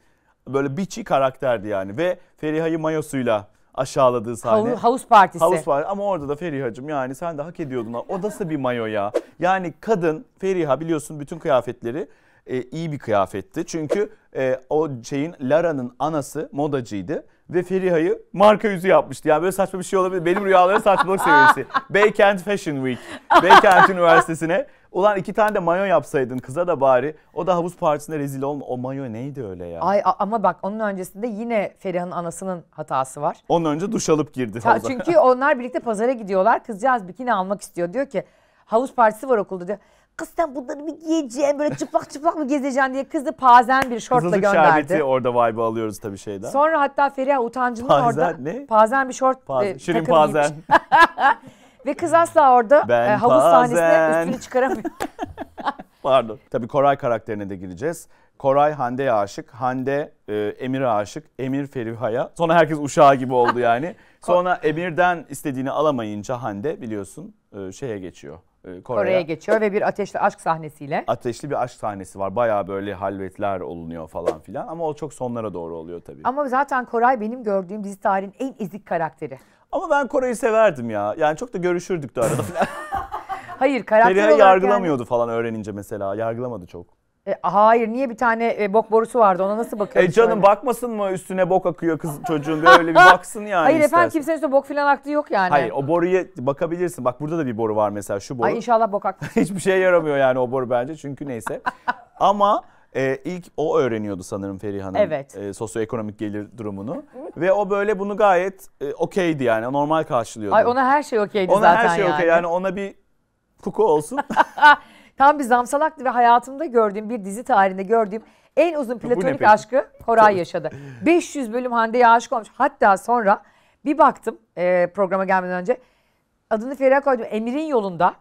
böyle biçi karakterdi yani. Ve Feriha'yı mayosuyla aşağıladığı sahne. Havuz, havuz partisi. House partisi ama orada da Feriha'cığım yani sen de hak ediyordun. O nasıl bir mayo ya? Yani kadın Feriha biliyorsun bütün kıyafetleri e, iyi bir kıyafetti. Çünkü e, o şeyin Lara'nın anası modacıydı ve Feriha'yı marka yüzü yapmıştı. Yani böyle saçma bir şey olabilir. Benim rüyalarım saçmalık seviyesi. Beykent Fashion Week. Beykent Üniversitesi'ne. Ulan iki tane de mayo yapsaydın kıza da bari. O da havuz partisinde rezil olma. O mayo neydi öyle ya? Ay ama bak onun öncesinde yine Feriha'nın anasının hatası var. Onun önce duş alıp girdi. Ya, çünkü onlar birlikte pazara gidiyorlar. Kızcağız bikini almak istiyor. Diyor ki havuz partisi var okulda diyor kız sen bunları bir giyeceğim böyle çıplak çıplak mı gezeceksin diye kızı pazen bir şortla Kızılcık gönderdi. şerbeti orada vibe alıyoruz tabii şeyden. Sonra hatta Feriha utancının Pazen orada ne? pazen bir şort Paz- e, Şirin pazen. Ve kız asla orada e, Ben e, havuz sahnesine üstünü çıkaramıyor. Pardon. Tabii Koray karakterine de gireceğiz. Koray Hande'ye aşık, Hande e, Emir'e aşık, Emir Feriha'ya. Sonra herkes uşağı gibi oldu yani. Sonra Emir'den istediğini alamayınca Hande biliyorsun e, şeye geçiyor. E, Kore'ye Kore'ye geçiyor ve bir ateşli aşk sahnesiyle. Ateşli bir aşk sahnesi var. Baya böyle halvetler olunuyor falan filan ama o çok sonlara doğru oluyor tabii. Ama zaten Koray benim gördüğüm dizi tarihin en ezik karakteri. Ama ben Koray'ı severdim ya. Yani çok da görüşürdük de arada falan. Hayır karakter Feriha olarak yargılamıyordu yani. falan öğrenince mesela. Yargılamadı çok. E, hayır niye bir tane e, bok borusu vardı ona nasıl bakıyorsun? E canım öyle? Hani? bakmasın mı üstüne bok akıyor kız çocuğun diye öyle bir baksın yani Hayır istersen. efendim kimsenin üstüne bok filan aktığı yok yani. Hayır o boruya bakabilirsin. Bak burada da bir boru var mesela şu boru. Ay inşallah bok aktı. Hiçbir şeye yaramıyor yani o boru bence çünkü neyse. Ama e, ilk o öğreniyordu sanırım Feriha'nın evet. e, sosyoekonomik gelir durumunu. Ve o böyle bunu gayet e, okeydi yani normal karşılıyordu. Ay ona her şey okeydi ona zaten Ona her şey yani. okey yani ona bir kuku olsun. Tam bir zamsalak ve hayatımda gördüğüm bir dizi tarihinde gördüğüm en uzun platonik aşkı Koray yaşadı. 500 bölüm Hande'ye aşık olmuş. Hatta sonra bir baktım e, programa gelmeden önce. Adını Feriha koydum. Emir'in yolunda. E,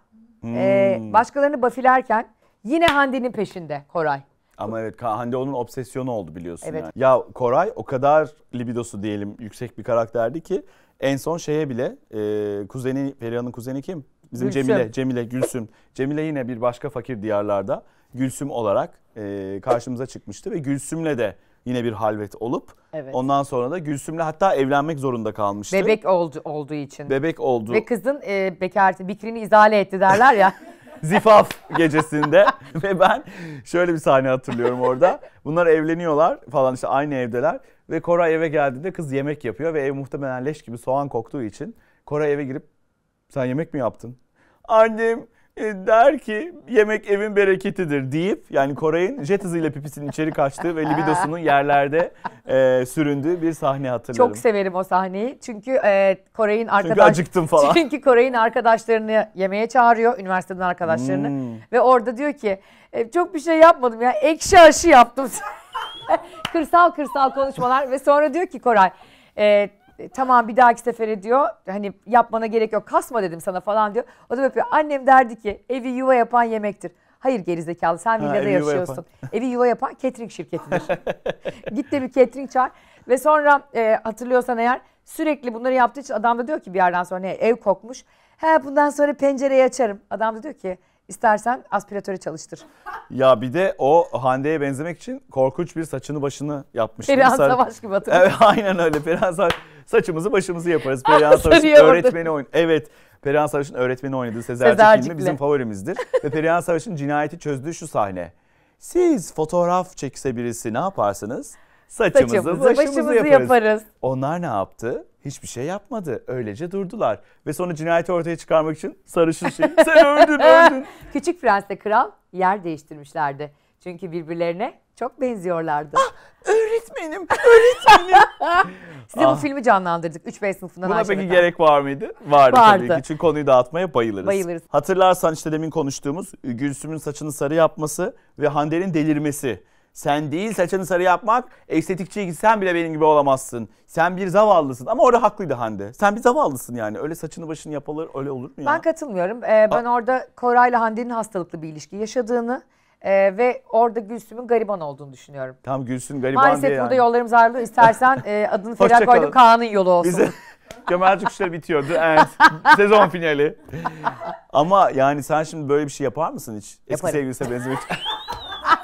hmm. E, başkalarını bafilerken yine Hande'nin peşinde Koray. Ama evet Hande onun obsesyonu oldu biliyorsun. Evet. Yani. Ya Koray o kadar libidosu diyelim yüksek bir karakterdi ki en son şeye bile e, kuzeni Feriha'nın kuzeni kim? Bizim Gülsüm. Cemile, Cemile Gülsüm. Cemile yine bir başka fakir diyarlarda Gülsüm olarak e, karşımıza çıkmıştı ve Gülsüm'le de yine bir halvet olup evet. ondan sonra da Gülsüm'le hatta evlenmek zorunda kalmıştı. Bebek oldu, olduğu için. Bebek oldu. Ve kızın e, bekaretini, bikrini izale etti derler ya. zifaf gecesinde ve ben şöyle bir sahne hatırlıyorum orada. Bunlar evleniyorlar falan işte aynı evdeler ve Koray eve geldiğinde kız yemek yapıyor ve ev muhtemelen leş gibi soğan koktuğu için Koray eve girip sen yemek mi yaptın? Annem e, der ki yemek evin bereketidir deyip yani Koray'ın jet hızıyla pipisinin içeri kaçtığı ve libidosunun yerlerde e, süründüğü bir sahne hatırlarım. Çok severim o sahneyi. Çünkü e, Koray'ın arkadaş Çünkü acıktım falan. Çünkü Koray'ın arkadaşlarını yemeğe çağırıyor, üniversiteden arkadaşlarını hmm. ve orada diyor ki e, çok bir şey yapmadım ya. Ekşi aşı yaptım. kırsal kırsal konuşmalar ve sonra diyor ki Koray e, e, tamam bir dahaki sefere diyor hani yapmana gerek yok kasma dedim sana falan diyor. O da yapıyor. Annem derdi ki evi yuva yapan yemektir. Hayır gerizekalı sen villada evi yuva yaşıyorsun. evi yuva yapan catering şirketidir. Git de bir catering çağır. Ve sonra e, hatırlıyorsan eğer sürekli bunları yaptığı için adam da diyor ki bir yerden sonra "He, ev kokmuş. He bundan sonra pencereyi açarım. Adam da diyor ki istersen aspiratörü çalıştır. Ya bir de o Hande'ye benzemek için korkunç bir saçını başını yapmış. Perihan Savaş gibi hatırlıyorum. Evet aynen öyle Perihan Savaş. Saçımızı başımızı yaparız. Perihan Savaş'ın öğretmeni oyun. Evet. Perihan Savaş'ın öğretmeni oynadığı Sezercik, Sezercik'le. filmi bizim favorimizdir. Ve Perihan Savaş'ın cinayeti çözdüğü şu sahne. Siz fotoğraf çekse birisi ne yaparsınız? Saçımızı, Saçımızı başımızı, başımızı yaparız. yaparız. Onlar ne yaptı? Hiçbir şey yapmadı. Öylece durdular. Ve sonra cinayeti ortaya çıkarmak için sarışın şey. Sen öldün öldün. Küçük Prens'te kral yer değiştirmişlerdi. Çünkü birbirlerine çok benziyorlardı. Ah, öğretmenim, öğretmenim. Size ah. bu filmi canlandırdık 3B sınıfından Buna peki gerek var mıydı? Vardı, Vardı tabii ki. Çünkü konuyu dağıtmaya bayılırız. Bayılırız. Hatırlarsan işte demin konuştuğumuz Gülsüm'ün saçını sarı yapması ve Hande'nin delirmesi. Sen değil saçını sarı yapmak, estetikçiye gitsen bile benim gibi olamazsın. Sen bir zavallısın. Ama orada haklıydı Hande. Sen bir zavallısın yani. Öyle saçını başını yapılır, öyle olur mu ya? Ben katılmıyorum. Ee, ben A- orada Koray'la Hande'nin hastalıklı bir ilişki yaşadığını, ee, ve orada Gülsüm'ün gariban olduğunu düşünüyorum. Tam Gülsüm gariban Maalesef diye burada yani. yollarımız ayrıldı. İstersen e, adını Ferah koydum Kaan'ın yolu olsun. Bize... Kemal Türkçüler bitiyordu. Evet. Sezon finali. Ama yani sen şimdi böyle bir şey yapar mısın hiç? Eski Yaparım. sevgilisine benzemek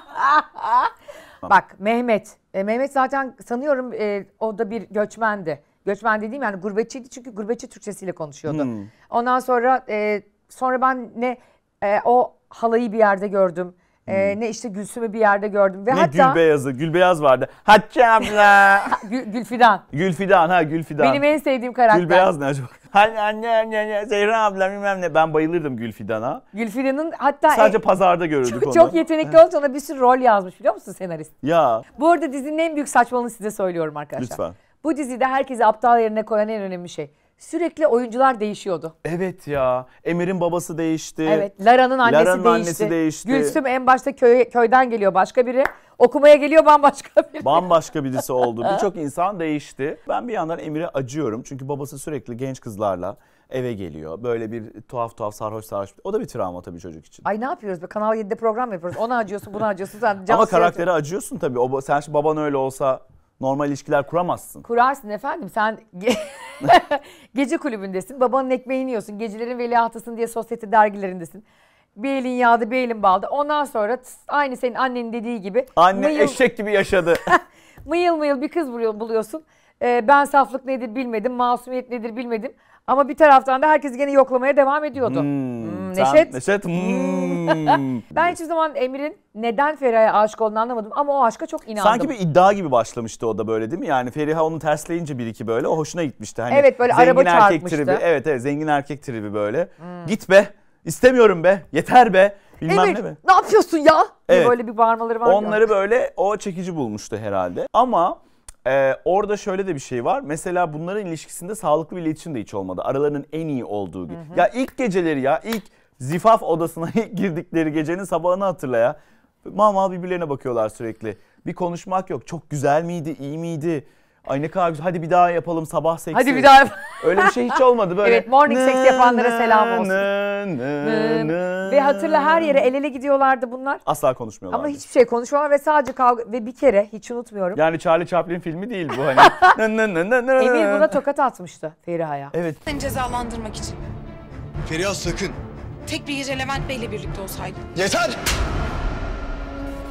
Bak Mehmet. E, Mehmet zaten sanıyorum e, o da bir göçmendi. Göçmen dediğim yani gurbetçiydi çünkü gurbetçi Türkçesiyle konuşuyordu. Hmm. Ondan sonra e, sonra ben ne e, o halayı bir yerde gördüm. Ee, ne işte Gülsüm'ü bir yerde gördüm. Ve ne hatta, Gülbeyaz'ı? Gülbeyaz vardı. Hatice abla. Gül, Gülfidan. Gülfidan ha Gülfidan. Benim en sevdiğim karakter. Gülbeyaz ne acaba? Hani anne anne anne Zehra abla bilmem ne. Ben bayılırdım Gülfidan'a. Gülfidan'ın hatta... Sadece e, pazarda görürdük çok, onu. Çok yetenekli olunca ona bir sürü rol yazmış biliyor musun senarist? Ya. Bu arada dizinin en büyük saçmalığını size söylüyorum arkadaşlar. Lütfen. Bu dizide herkesi aptal yerine koyan en önemli şey sürekli oyuncular değişiyordu. Evet ya. Emir'in babası değişti. Evet. Lara'nın annesi, Lara'nın değişti. annesi değişti. Gülsüm en başta köy, köyden geliyor başka biri. Okumaya geliyor bambaşka biri. Bambaşka birisi oldu. Birçok insan değişti. Ben bir yandan Emir'e acıyorum. Çünkü babası sürekli genç kızlarla eve geliyor. Böyle bir tuhaf tuhaf sarhoş sarhoş. O da bir travma tabii çocuk için. Ay ne yapıyoruz? Be? Kanal 7'de program yapıyoruz. Ona acıyorsun, buna acıyorsun. Sen Ama karakteri acıyorsun tabii. O, sen şimdi baban öyle olsa normal ilişkiler kuramazsın. Kurarsın efendim. Sen ge gece kulübündesin. Babanın ekmeğini yiyorsun. Gecelerin veliahtısın diye sosyete dergilerindesin. Bir elin yağdı, bir elin bağlı. Ondan sonra aynı senin annenin dediği gibi. Anne mıyıl... eşek gibi yaşadı. mıyıl mıyıl bir kız buluyorsun. Ee, ben saflık nedir bilmedim, masumiyet nedir bilmedim. Ama bir taraftan da herkes gene yoklamaya devam ediyordu. Hmm, hmm, Neşet. Neşet. Hmm. ben hiçbir zaman Emir'in neden Feriha'ya aşık olduğunu anlamadım ama o aşka çok inandım. Sanki bir iddia gibi başlamıştı o da böyle değil mi? Yani Feriha onu tersleyince bir iki böyle o hoşuna gitmişti. Hani evet böyle araba çarpmıştı. Tribi, evet evet zengin erkek tribi böyle. Hmm. Git be istemiyorum be yeter be bilmem Emir, ne be. ne yapıyorsun ya? Evet. Böyle bir bağırmaları var. Onları ya. böyle o çekici bulmuştu herhalde. Ama ee, orada şöyle de bir şey var. Mesela bunların ilişkisinde sağlıklı bir iletişim de hiç olmadı. Aralarının en iyi olduğu gün. Ya ilk geceleri ya ilk zifaf odasına girdikleri gecenin sabahını hatırla ya. Mal mal birbirlerine bakıyorlar sürekli. Bir konuşmak yok. Çok güzel miydi, iyi miydi? Ay ne kadar güzel. Hadi bir daha yapalım sabah seksi. Hadi bir daha Öyle bir şey hiç olmadı böyle. evet morning seks yapanlara selam olsun. ve hatırla her yere el ele gidiyorlardı bunlar. Asla konuşmuyorlar. Ama hiçbir şey konuşmuyorlar ve sadece kavga ve bir kere hiç unutmuyorum. Yani Charlie Chaplin filmi değil bu hani. Emir buna tokat atmıştı Feriha'ya. Evet. Seni cezalandırmak için. Feriha sakın. Tek bir gece Levent Bey'le birlikte olsaydın. Yeter!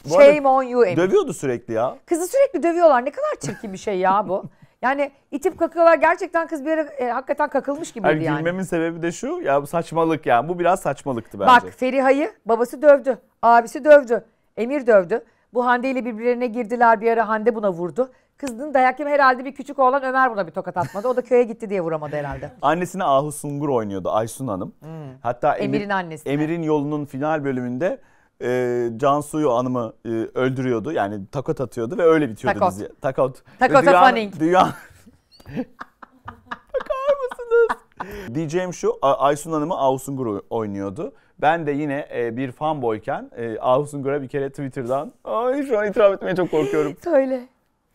Shame on you Emin. Dövüyordu sürekli ya. Kızı sürekli dövüyorlar. Ne kadar çirkin bir şey ya bu. Yani itip kakıyorlar. Gerçekten kız bir yere e, hakikaten kakılmış gibiydi yani. yani. sebebi de şu. Ya bu saçmalık yani. Bu biraz saçmalıktı bence. Bak Feriha'yı babası dövdü. Abisi dövdü. Emir dövdü. Bu Hande ile birbirlerine girdiler. Bir ara Hande buna vurdu. Kızının dayak yeme herhalde bir küçük oğlan Ömer buna bir tokat atmadı. O da köye gitti diye vuramadı herhalde. Annesine Ahu Sungur oynuyordu Aysun Hanım. Hmm. Hatta Emir, Emir'in annesi. Emir'in yolunun final bölümünde e, Cansu'yu anımı e, öldürüyordu. Yani takot atıyordu ve öyle bitiyordu takot. dizi. Takot. Takot dünyanın, dünyanın... Bakar mısınız? Diyeceğim şu Aysun Hanım'ı Avsungur oynuyordu. Ben de yine e, bir fanboyken e, Avsungur'a bir kere Twitter'dan ay şu an itiraf etmeye çok korkuyorum. Söyle.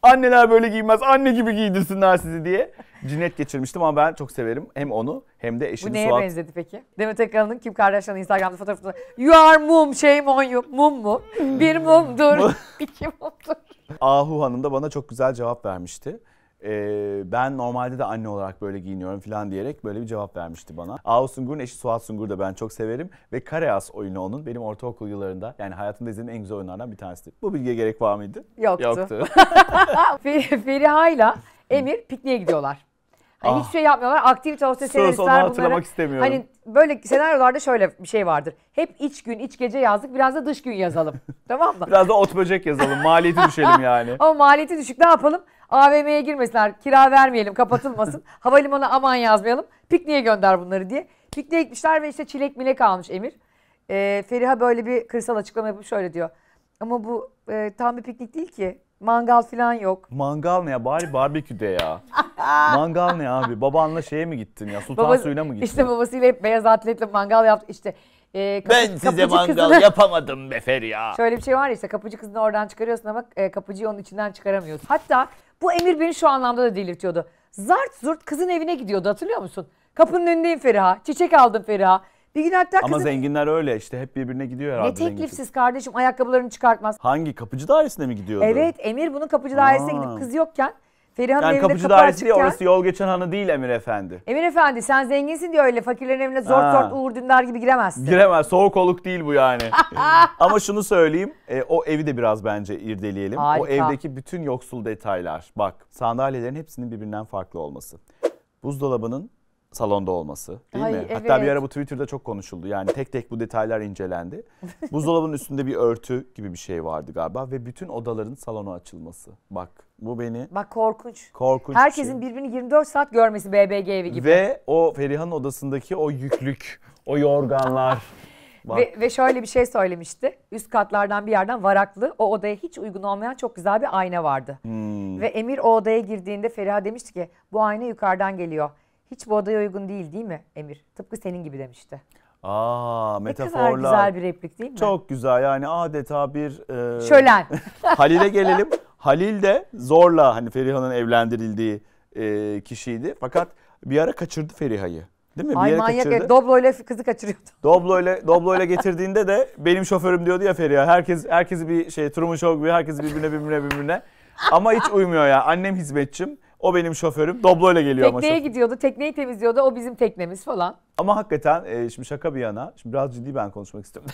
Anneler böyle giymez. Anne gibi giydirsinler sizi diye. Cinnet geçirmiştim ama ben çok severim. Hem onu hem de eşini Bu neye Suat. benzedi peki? Demet Akalın'ın Kim Kardashian'ın Instagram'da fotoğrafında You are mum shame şey on you. Mum mu? Bir mumdur. iki mumdur. Ahu Hanım da bana çok güzel cevap vermişti e, ben normalde de anne olarak böyle giyiniyorum falan diyerek böyle bir cevap vermişti bana. Ağu Sungur'un eşi Suat Sungur da ben çok severim ve Kareas oyunu onun benim ortaokul yıllarında yani hayatımda izlediğim en güzel oyunlardan bir tanesi. Bu bilgiye gerek var mıydı? Yoktu. Yoktu. Feriha'yla Emir pikniğe gidiyorlar. Hani ah. hiçbir şey yapmıyorlar. Aktivite olsun Sus onu hatırlamak istemiyorum. Hani böyle senaryolarda şöyle bir şey vardır. Hep iç gün, iç gece yazdık. Biraz da dış gün yazalım. tamam mı? Biraz da ot böcek yazalım. Maliyeti düşelim yani. Ama maliyeti düşük. Ne yapalım? AVM'ye girmesinler. Kira vermeyelim. Kapatılmasın. Havalimanı aman yazmayalım. Pikniğe gönder bunları diye. Pikniğe gitmişler ve işte çilek milek almış Emir. Ee, Feriha böyle bir kırsal açıklama yapıp şöyle diyor. Ama bu e, tam bir piknik değil ki. Mangal falan yok. Mangal ne ya? Bari barbekü de ya. mangal ne abi? Babanla şeye mi gittin ya? Sultan Babası, suyuna mı gittin? İşte babasıyla hep beyaz atletle mangal yaptı. İşte e, kapı, ben size mangal kızını, yapamadım Befer ya. Şöyle bir şey var ya işte kapıcı kızını oradan çıkarıyorsun ama e, kapıcıyı onun içinden çıkaramıyorsun. Hatta bu emir beni şu anlamda da delirtiyordu. Zart zurt kızın evine gidiyordu hatırlıyor musun? Kapının önündeyim Feriha. Çiçek aldım Feriha. Bir gün hatta kızım. Ama zenginler öyle işte hep birbirine gidiyor herhalde. Ne teklifsiz zengin. kardeşim ayakkabılarını çıkartmaz. Hangi kapıcı dairesine mi gidiyordu? Evet Emir bunun kapıcı dairesine gidip kız yokken Feriha'nın yani evinde kapıcı kapı dairesi açıkken... orası yol geçen hanı değil Emir Efendi. Emir Efendi sen zenginsin diyor öyle fakirlerin evine zor zor Uğur Dündar gibi giremezsin. Giremez soğuk oluk değil bu yani. Ama şunu söyleyeyim e, o evi de biraz bence irdeleyelim. Harika. O evdeki bütün yoksul detaylar bak sandalyelerin hepsinin birbirinden farklı olması. Buzdolabının salonda olması değil Ay, mi? Evet. Hatta bir ara bu Twitter'da çok konuşuldu. Yani tek tek bu detaylar incelendi. Buzdolabının üstünde bir örtü gibi bir şey vardı galiba ve bütün odaların salona açılması. Bak bu beni Bak korkunç. Korkunç. Herkesin bir şey. birbirini 24 saat görmesi BBG evi gibi. Ve o Feriha'nın odasındaki o yüklük, o yorganlar. Ve, ve şöyle bir şey söylemişti. Üst katlardan bir yerden varaklı o odaya hiç uygun olmayan çok güzel bir ayna vardı. Hmm. Ve Emir o odaya girdiğinde Feriha demişti ki bu ayna yukarıdan geliyor. Hiç bu odaya uygun değil değil mi Emir? Tıpkı senin gibi demişti. Aa metaforlar. Ne kadar güzel bir replik değil mi? Çok güzel yani adeta bir... E, Şölen. Halil'e gelelim. Halil de zorla hani Feriha'nın evlendirildiği e, kişiydi. Fakat bir ara kaçırdı Feriha'yı. Değil mi? Ay bir yere manyak kaçırdı. Doblo ile kızı kaçırıyordu. Doblo ile Doblo ile getirdiğinde de benim şoförüm diyordu ya Feriha. Herkes herkesi bir şey Truman Show gibi herkes birbirine birbirine birbirine. Ama hiç uymuyor ya. Annem hizmetçim. O benim şoförüm. Doblo ile geliyor Tekneye ama şoför. gidiyordu, tekneyi temizliyordu. O bizim teknemiz falan. Ama hakikaten e, şimdi şaka bir yana, şimdi biraz ciddi ben konuşmak istiyorum.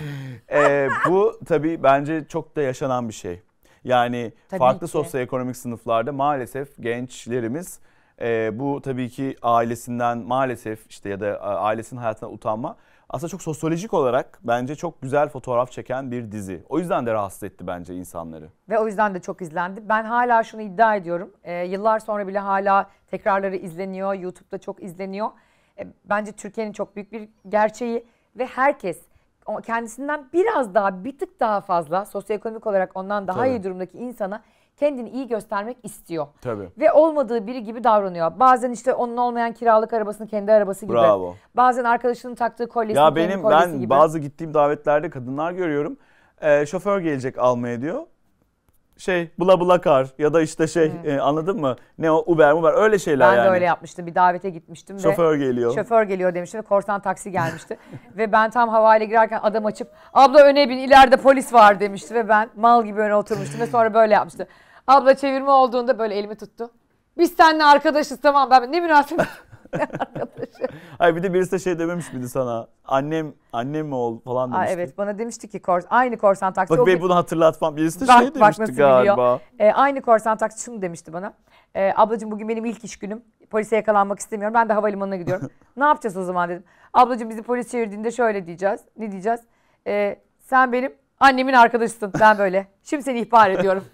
e, bu tabii bence çok da yaşanan bir şey. Yani tabii farklı ki. sosyoekonomik sınıflarda maalesef gençlerimiz e, bu tabii ki ailesinden maalesef işte ya da ailesinin hayatına utanma aslında çok sosyolojik olarak bence çok güzel fotoğraf çeken bir dizi. O yüzden de rahatsız etti bence insanları. Ve o yüzden de çok izlendi. Ben hala şunu iddia ediyorum. E, yıllar sonra bile hala tekrarları izleniyor. YouTube'da çok izleniyor. E, bence Türkiye'nin çok büyük bir gerçeği ve herkes kendisinden biraz daha bir tık daha fazla sosyoekonomik olarak ondan daha Tabii. iyi durumdaki insana kendini iyi göstermek istiyor. Tabii. Ve olmadığı biri gibi davranıyor. Bazen işte onun olmayan kiralık arabasını kendi arabası gibi. Bravo. Bazen arkadaşının taktığı kolyesini ya benim, kolyesi ben gibi. bazı gittiğim davetlerde kadınlar görüyorum. Ee, şoför gelecek almaya diyor şey bula bula kar ya da işte şey e, anladın mı? Ne o Uber Uber öyle şeyler ben yani. Ben de öyle yapmıştım. Bir davete gitmiştim şoför ve geliyor. Şoför geliyor demişti ve korsan taksi gelmişti. ve ben tam havayla girerken adam açıp abla öne bin ileride polis var demişti ve ben mal gibi öne oturmuştum ve sonra böyle yapmıştı. Abla çevirme olduğunda böyle elimi tuttu. Biz seninle arkadaşız tamam ben ne münasebet. arkadaşı. Ay bir de birisi de şey dememiş miydi sana? Annem annem mi ol falan demişti. Aa, evet bana demişti ki kors, aynı korsan taksi. Bak bey bunu hatırlatmam. Birisi de bak, şey demişti bak galiba. Ee, aynı korsan taksi şunu demişti bana. Ee, ablacığım bugün benim ilk iş günüm. Polise yakalanmak istemiyorum. Ben de havalimanına gidiyorum. ne yapacağız o zaman dedim. Ablacığım bizi polis çevirdiğinde şöyle diyeceğiz. Ne diyeceğiz? Ee, sen benim annemin arkadaşısın. Ben böyle. Şimdi seni ihbar ediyorum.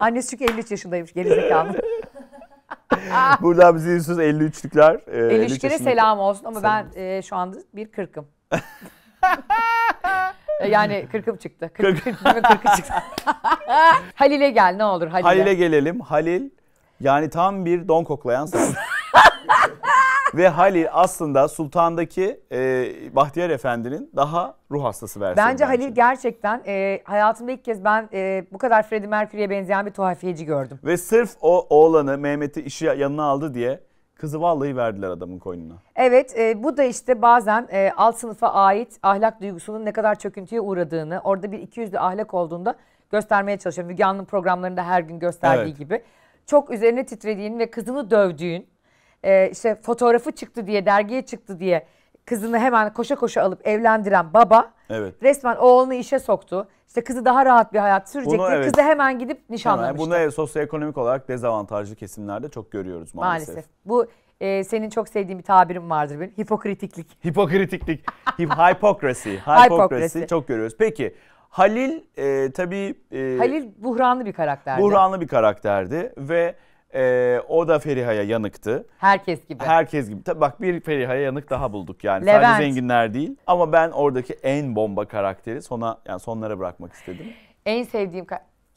Annesi çünkü 53 yaşındaymış gerizekalı. Burada bizi izliyorsunuz 53'lükler. E, 53'lere selam olsun ama ben e, şu anda bir kırkım. E, yani kırkım çıktı. kırk 40, 40 çıktı. Halil'e gel ne olur Halil'e. Halil'e gelelim. Halil yani tam bir don koklayan Ve Halil aslında Sultan'daki e, Bahtiyar Efendi'nin daha ruh hastası versiyonu. Bence Halil gerçekten e, hayatımda ilk kez ben e, bu kadar Freddie Mercury'ye benzeyen bir tuhafiyeci gördüm. Ve sırf o oğlanı Mehmet'i işi yanına aldı diye Kızı vallahi verdiler adamın koynuna. Evet e, bu da işte bazen e, alt sınıfa ait ahlak duygusunun ne kadar çöküntüye uğradığını orada bir iki yüzlü ahlak olduğunda göstermeye çalışıyor. Müge Anlı programlarında her gün gösterdiği evet. gibi. Çok üzerine titrediğin ve kızını dövdüğün e, işte fotoğrafı çıktı diye dergiye çıktı diye kızını hemen koşa koşa alıp evlendiren baba evet. resmen oğlunu işe soktu. İşte kızı daha rahat bir hayat sürecek bunu, diye evet. kızı hemen gidip nişanlamıştı. Hemen. Bunu sosyoekonomik olarak dezavantajlı kesimlerde çok görüyoruz maalesef. Maalesef. Bu e, senin çok sevdiğin bir tabirim vardır benim. Hipokritiklik. Hipokritiklik. Hypocrisy. Hypocrisy. çok görüyoruz. Peki Halil e, tabii... E, Halil buhranlı bir karakterdi. Buhranlı bir karakterdi ve ee, o da Feriha'ya yanıktı. Herkes gibi. Herkes gibi. Tabii bak bir Feriha'ya yanık daha bulduk yani. Levent. Sadece zenginler değil. Ama ben oradaki en bomba karakteri sona yani sonlara bırakmak istedim. En sevdiğim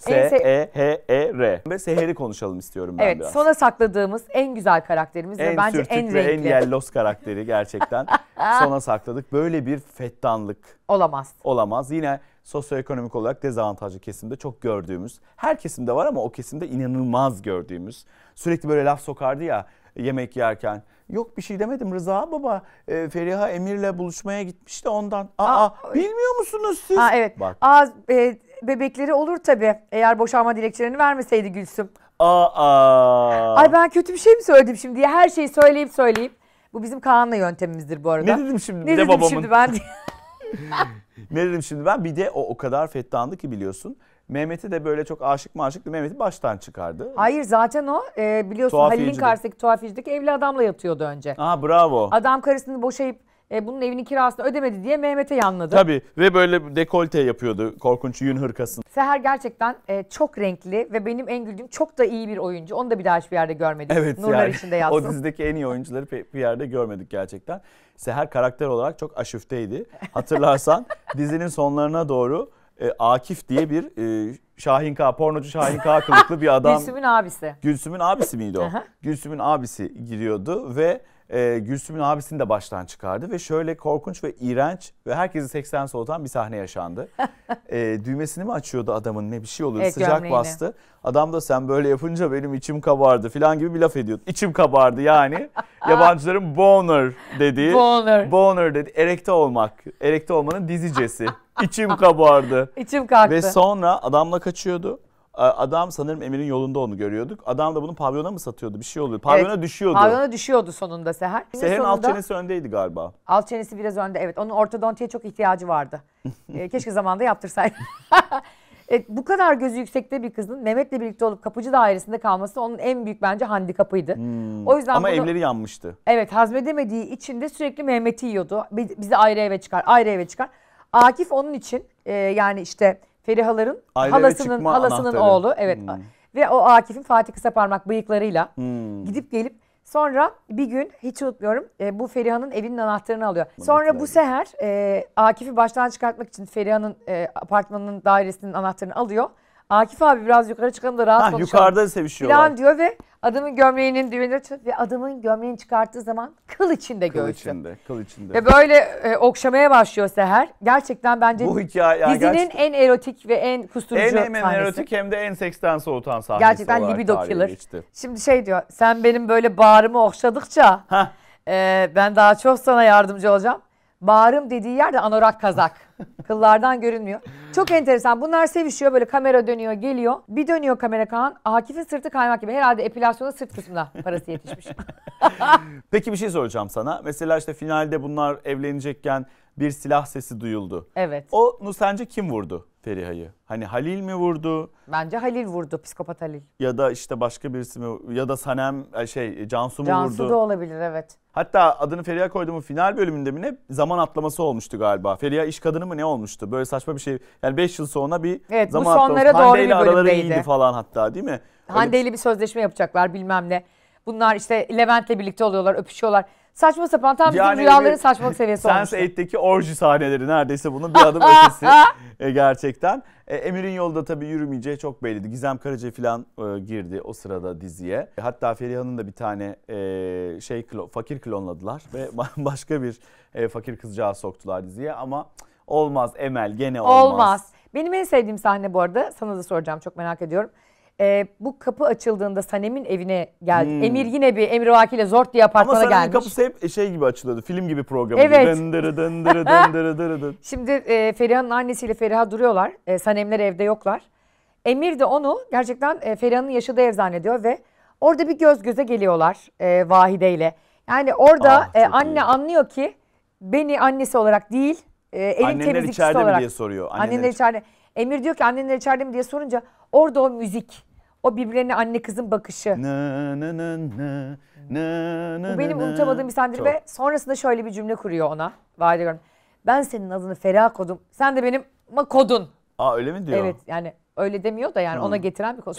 S, E, H, E, R. Ve Seher'i konuşalım istiyorum ben evet, biraz. sona sakladığımız en güzel karakterimiz en ve bence en ve renkli. en yellos karakteri gerçekten sona sakladık. Böyle bir fettanlık olamaz. Olamaz. Yine sosyoekonomik olarak dezavantajlı kesimde çok gördüğümüz, her kesimde var ama o kesimde inanılmaz gördüğümüz. Sürekli böyle laf sokardı ya yemek yerken. Yok bir şey demedim Rıza baba e, Feriha Emir'le buluşmaya gitmiş de ondan. Aa, Aa bilmiyor musunuz siz? Ha evet. Bak. Aa, e, bebekleri olur tabii. Eğer boşanma dilekçelerini vermeseydi Gülsüm. Aa, Ay ben kötü bir şey mi söyledim şimdi diye her şeyi söyleyip söyleyip. Bu bizim Kaan'la yöntemimizdir bu arada. Ne dedim şimdi? Ne de dedim babamın. şimdi ben? ne dedim şimdi ben? Bir de o o kadar fettandı ki biliyorsun. Mehmet'i de böyle çok aşık maşıktı. Mehmet'i baştan çıkardı. Hayır zaten o e, biliyorsun Halil'in karşısındaki tuhafiyecilik evli adamla yatıyordu önce. Aa bravo. Adam karısını boşayıp e, bunun evini kirasını ödemedi diye Mehmet'e yanladı. Tabii ve böyle dekolte yapıyordu korkunç yün hırkasını. Seher gerçekten e, çok renkli ve benim en güldüğüm çok da iyi bir oyuncu. Onu da bir daha hiçbir yerde görmedik. Evet Nurlar yani, içinde yatsın. O dizideki en iyi oyuncuları bir yerde görmedik gerçekten. Seher karakter olarak çok aşıfteydi. Hatırlarsan dizinin sonlarına doğru e, Akif diye bir e, Şahin K, pornocu Şahin K kılıklı bir adam. Gülsüm'ün abisi. Gülsüm'ün abisi miydi o? Gülsüm'ün abisi giriyordu ve e, Gülsüm'ün abisini de baştan çıkardı ve şöyle korkunç ve iğrenç ve herkesi 80 soğutan bir sahne yaşandı. e, düğmesini mi açıyordu adamın ne bir şey oluyor evet, sıcak gömleğini. bastı. Adam da sen böyle yapınca benim içim kabardı falan gibi bir laf ediyordu. İçim kabardı yani. Yabancıların boner dediği. Boner. Boner dedi. Erekte olmak. Erekte olmanın dizicesi. İçim kabardı. İçim kalktı. Ve sonra adamla kaçıyordu. Adam sanırım Emir'in yolunda onu görüyorduk. Adam da bunu pavyona mı satıyordu? Bir şey oluyor. Pavyona evet, düşüyordu. Pavyona düşüyordu sonunda Seher. Seher'in alt çenesi öndeydi galiba. Alt çenesi biraz önde evet. Onun ortodontiye çok ihtiyacı vardı. ee, keşke zamanında yaptırsaydı. evet, bu kadar gözü yüksekte bir kızın Mehmet'le birlikte olup kapıcı dairesinde kalması onun en büyük bence handikapıydı. Hmm. O yüzden Ama bunu, evleri yanmıştı. Evet hazmedemediği için de sürekli Mehmet'i yiyordu. Bizi ayrı eve çıkar, ayrı eve çıkar. Akif onun için e, yani işte Ferihaların halasının halasının oğlu evet. Hmm. Ve o Akif'in Fatih Kısaparmak bıyıklarıyla hmm. gidip gelip Sonra bir gün hiç unutmuyorum e, bu Feriha'nın evinin anahtarını alıyor. Bana Sonra bu seher e, Akif'i baştan çıkartmak için Feriha'nın e, apartmanının dairesinin anahtarını alıyor. Akif abi biraz yukarı çıkalım da rahat ha, konuşalım. Yukarıda sevişiyorlar. Falan diyor ve adamın gömleğinin düğünü ve adamın gömleğini çıkarttığı zaman kıl içinde kıl göğsü. Içinde, kıl içinde. Ve böyle e, okşamaya başlıyor Seher. Gerçekten bence Bu hikaye, dizinin gerçekten, en erotik ve en kusturucu en, hem sahnesi. En erotik hem de en seksten soğutan sahnesi Gerçekten libido killer. Geçti. Şimdi şey diyor sen benim böyle bağrımı okşadıkça e, ben daha çok sana yardımcı olacağım bağrım dediği yerde anorak kazak. Kıllardan görünmüyor. Çok enteresan. Bunlar sevişiyor böyle kamera dönüyor geliyor. Bir dönüyor kamera Kaan. Akif'in sırtı kaymak gibi. Herhalde epilasyona sırt kısmına parası yetişmiş. Peki bir şey soracağım sana. Mesela işte finalde bunlar evlenecekken bir silah sesi duyuldu. Evet. O Nusenci kim vurdu? Feriha'yı. Hani Halil mi vurdu? Bence Halil vurdu, psikopat Halil. Ya da işte başka birisi mi ya da Sanem şey Cansu mu Cansu vurdu? Cansu da olabilir evet. Hatta adını Feriha koyduğumu final bölümünde mi ne zaman atlaması olmuştu galiba. Feriha iş kadını mı ne olmuştu? Böyle saçma bir şey. Yani 5 yıl sonra bir evet, zaman bu sonlara atlaması. doğru Hande bir araları iyiydi falan hatta değil mi? Hande ile bir sözleşme yapacaklar bilmem ne. Bunlar işte Levent'le birlikte oluyorlar, öpüşüyorlar. Saçma sapan tam bizim yani rüyaların saçmalık seviyesi olmuş. Sense 8'teki orji sahneleri neredeyse bunun bir adım ötesi e, gerçekten. E, Emir'in yolda tabii yürümeyeceği çok belliydi. Gizem Karaca falan e, girdi o sırada diziye. Hatta Feriha'nın da bir tane e, şey klon, fakir klonladılar ve başka bir e, fakir kızcağı soktular diziye ama olmaz Emel gene olmaz. Olmaz. Benim en sevdiğim sahne bu arada sana da soracağım çok merak ediyorum e, bu kapı açıldığında Sanem'in evine geldi. Hmm. Emir yine bir Emir Vaki ile zor diye apartmana gelmiş. Ama Sanem'in kapısı hep şey gibi açılıyordu. Film gibi programı. Evet. Dendere dendere dendere dendere. Şimdi e, Feriha'nın annesiyle Feriha duruyorlar. E, Sanemler evde yoklar. Emir de onu gerçekten e, Feriha'nın yaşadığı ev zannediyor ve orada bir göz göze geliyorlar e, Vahide ile. Yani orada ah, e, anne iyi. anlıyor ki beni annesi olarak değil e, evin Annenler temizlikçisi içeride mi diye soruyor. Annenler, Annenler içeride. Emir diyor ki annenler içeride mi diye sorunca orada o müzik o birbirlerine anne kızın bakışı. Na, na, na, na, na, na, Bu benim unutamadığım bir sahnedir ve sonrasında şöyle bir cümle kuruyor ona. Vaat ediyorum. Ben senin adını Ferah kodum. Sen de benim ma kodun. Aa öyle mi diyor? Evet yani öyle demiyor da yani Hı. Hmm. ona getiren bir kod.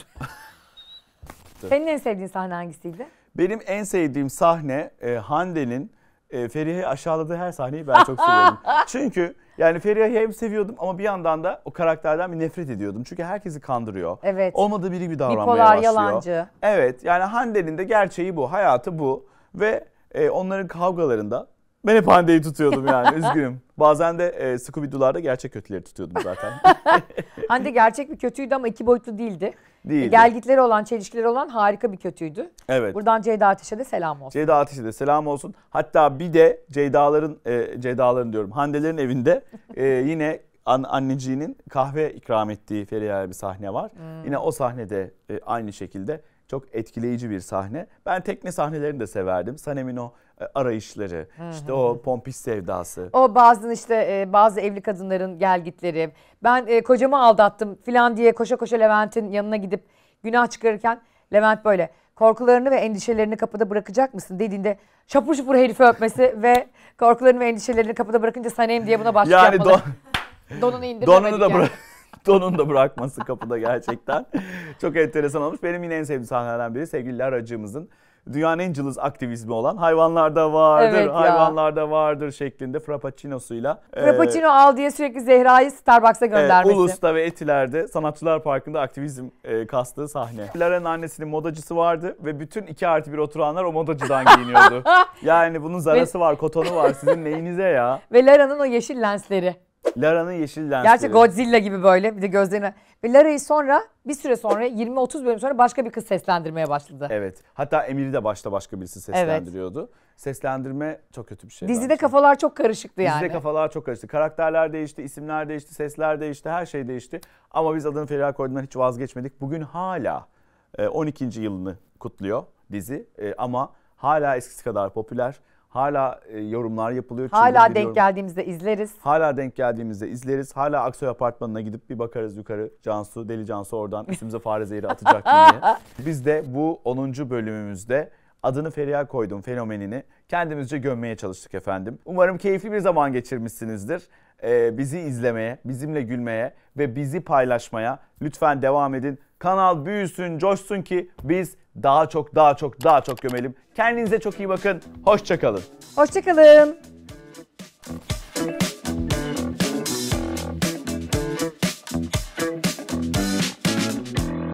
Senin en sevdiğin sahne hangisiydi? Benim en sevdiğim sahne e, Hande'nin e, Feriha'yı aşağıladığı her sahneyi ben çok seviyorum. Çünkü yani Feriha'yı hem seviyordum ama bir yandan da o karakterden bir nefret ediyordum. Çünkü herkesi kandırıyor. Evet. Olmadığı biri gibi davranmaya Bipolar, başlıyor. yalancı. Evet yani Hande'nin de gerçeği bu, hayatı bu. Ve e, onların kavgalarında ben hep Hande'yi tutuyordum yani üzgünüm. Bazen de e, Scooby-Doo'larda gerçek kötüleri tutuyordum zaten. Hande gerçek bir kötüydü ama iki boyutlu değildi. Değildi. Gelgitleri olan, çelişkileri olan harika bir kötüydü. Evet. Buradan Ceyda Ateş'e de selam olsun. Ceyda Ateş'e de selam olsun. Hatta bir de Ceyda'ların, e, Ceyda'ların diyorum Hande'lerin evinde e, yine an, anneciğinin kahve ikram ettiği Feriha'ya bir sahne var. Hmm. Yine o sahnede e, aynı şekilde çok etkileyici bir sahne. Ben tekne sahnelerini de severdim. Sanem'in o e, arayışları, hı işte o pompis sevdası. O bazen işte e, bazı evli kadınların gelgitleri. Ben e, kocamı aldattım filan diye koşa koşa Levent'in yanına gidip günah çıkarırken Levent böyle korkularını ve endişelerini kapıda bırakacak mısın dediğinde şapur şupur herifi öpmesi ve korkularını ve endişelerini kapıda bırakınca sanayım diye buna başlıyor yani yapmaları. Don, donunu Donunu da bırak donun da bırakması kapıda gerçekten. Çok enteresan olmuş. Benim yine en sevdiğim sahnelerden biri sevgililer acımızın dünyanın en cılız aktivizmi olan hayvanlarda vardır, evet hayvanlarda vardır şeklinde frappuccino'suyla. E, Frappuccino e, al diye sürekli Zehra'yı Starbucks'a e, göndermesi. E, Ulus'ta ve Etiler'de Sanatçılar Parkı'nda aktivizm e, kastığı sahne. Lara'nın annesinin modacısı vardı ve bütün 2 artı 1 oturanlar o modacıdan giyiniyordu. yani bunun zarası var, kotonu var sizin neyinize ya. Ve Lara'nın o yeşil lensleri. Lara'nın yeşil lensleri. Gerçi Godzilla gibi böyle bir de gözlerine. Ve Lara'yı sonra bir süre sonra 20-30 bölüm sonra başka bir kız seslendirmeye başladı. Evet. Hatta Emir'i de başta başka birisi seslendiriyordu. Evet. Seslendirme çok kötü bir şey. Dizide bence. kafalar çok karışıktı yani. Dizide kafalar çok karıştı. Karakterler değişti, isimler değişti, sesler değişti, her şey değişti. Ama biz adını Feriha koyduğundan hiç vazgeçmedik. Bugün hala 12. E, yılını kutluyor dizi e, ama hala eskisi kadar popüler Hala e, yorumlar yapılıyor. Hala denk yorum... geldiğimizde izleriz. Hala denk geldiğimizde izleriz. Hala Aksoy Apartmanı'na gidip bir bakarız yukarı. Cansu, Deli Cansu oradan üstümüze fare zehri atacak diye. Biz de bu 10. bölümümüzde adını Feriha koydum fenomenini kendimizce gömmeye çalıştık efendim. Umarım keyifli bir zaman geçirmişsinizdir. Ee, bizi izlemeye, bizimle gülmeye ve bizi paylaşmaya lütfen devam edin. Kanal büyüsün, coşsun ki biz daha çok daha çok daha çok gömelim. Kendinize çok iyi bakın. Hoşçakalın. Hoşçakalın.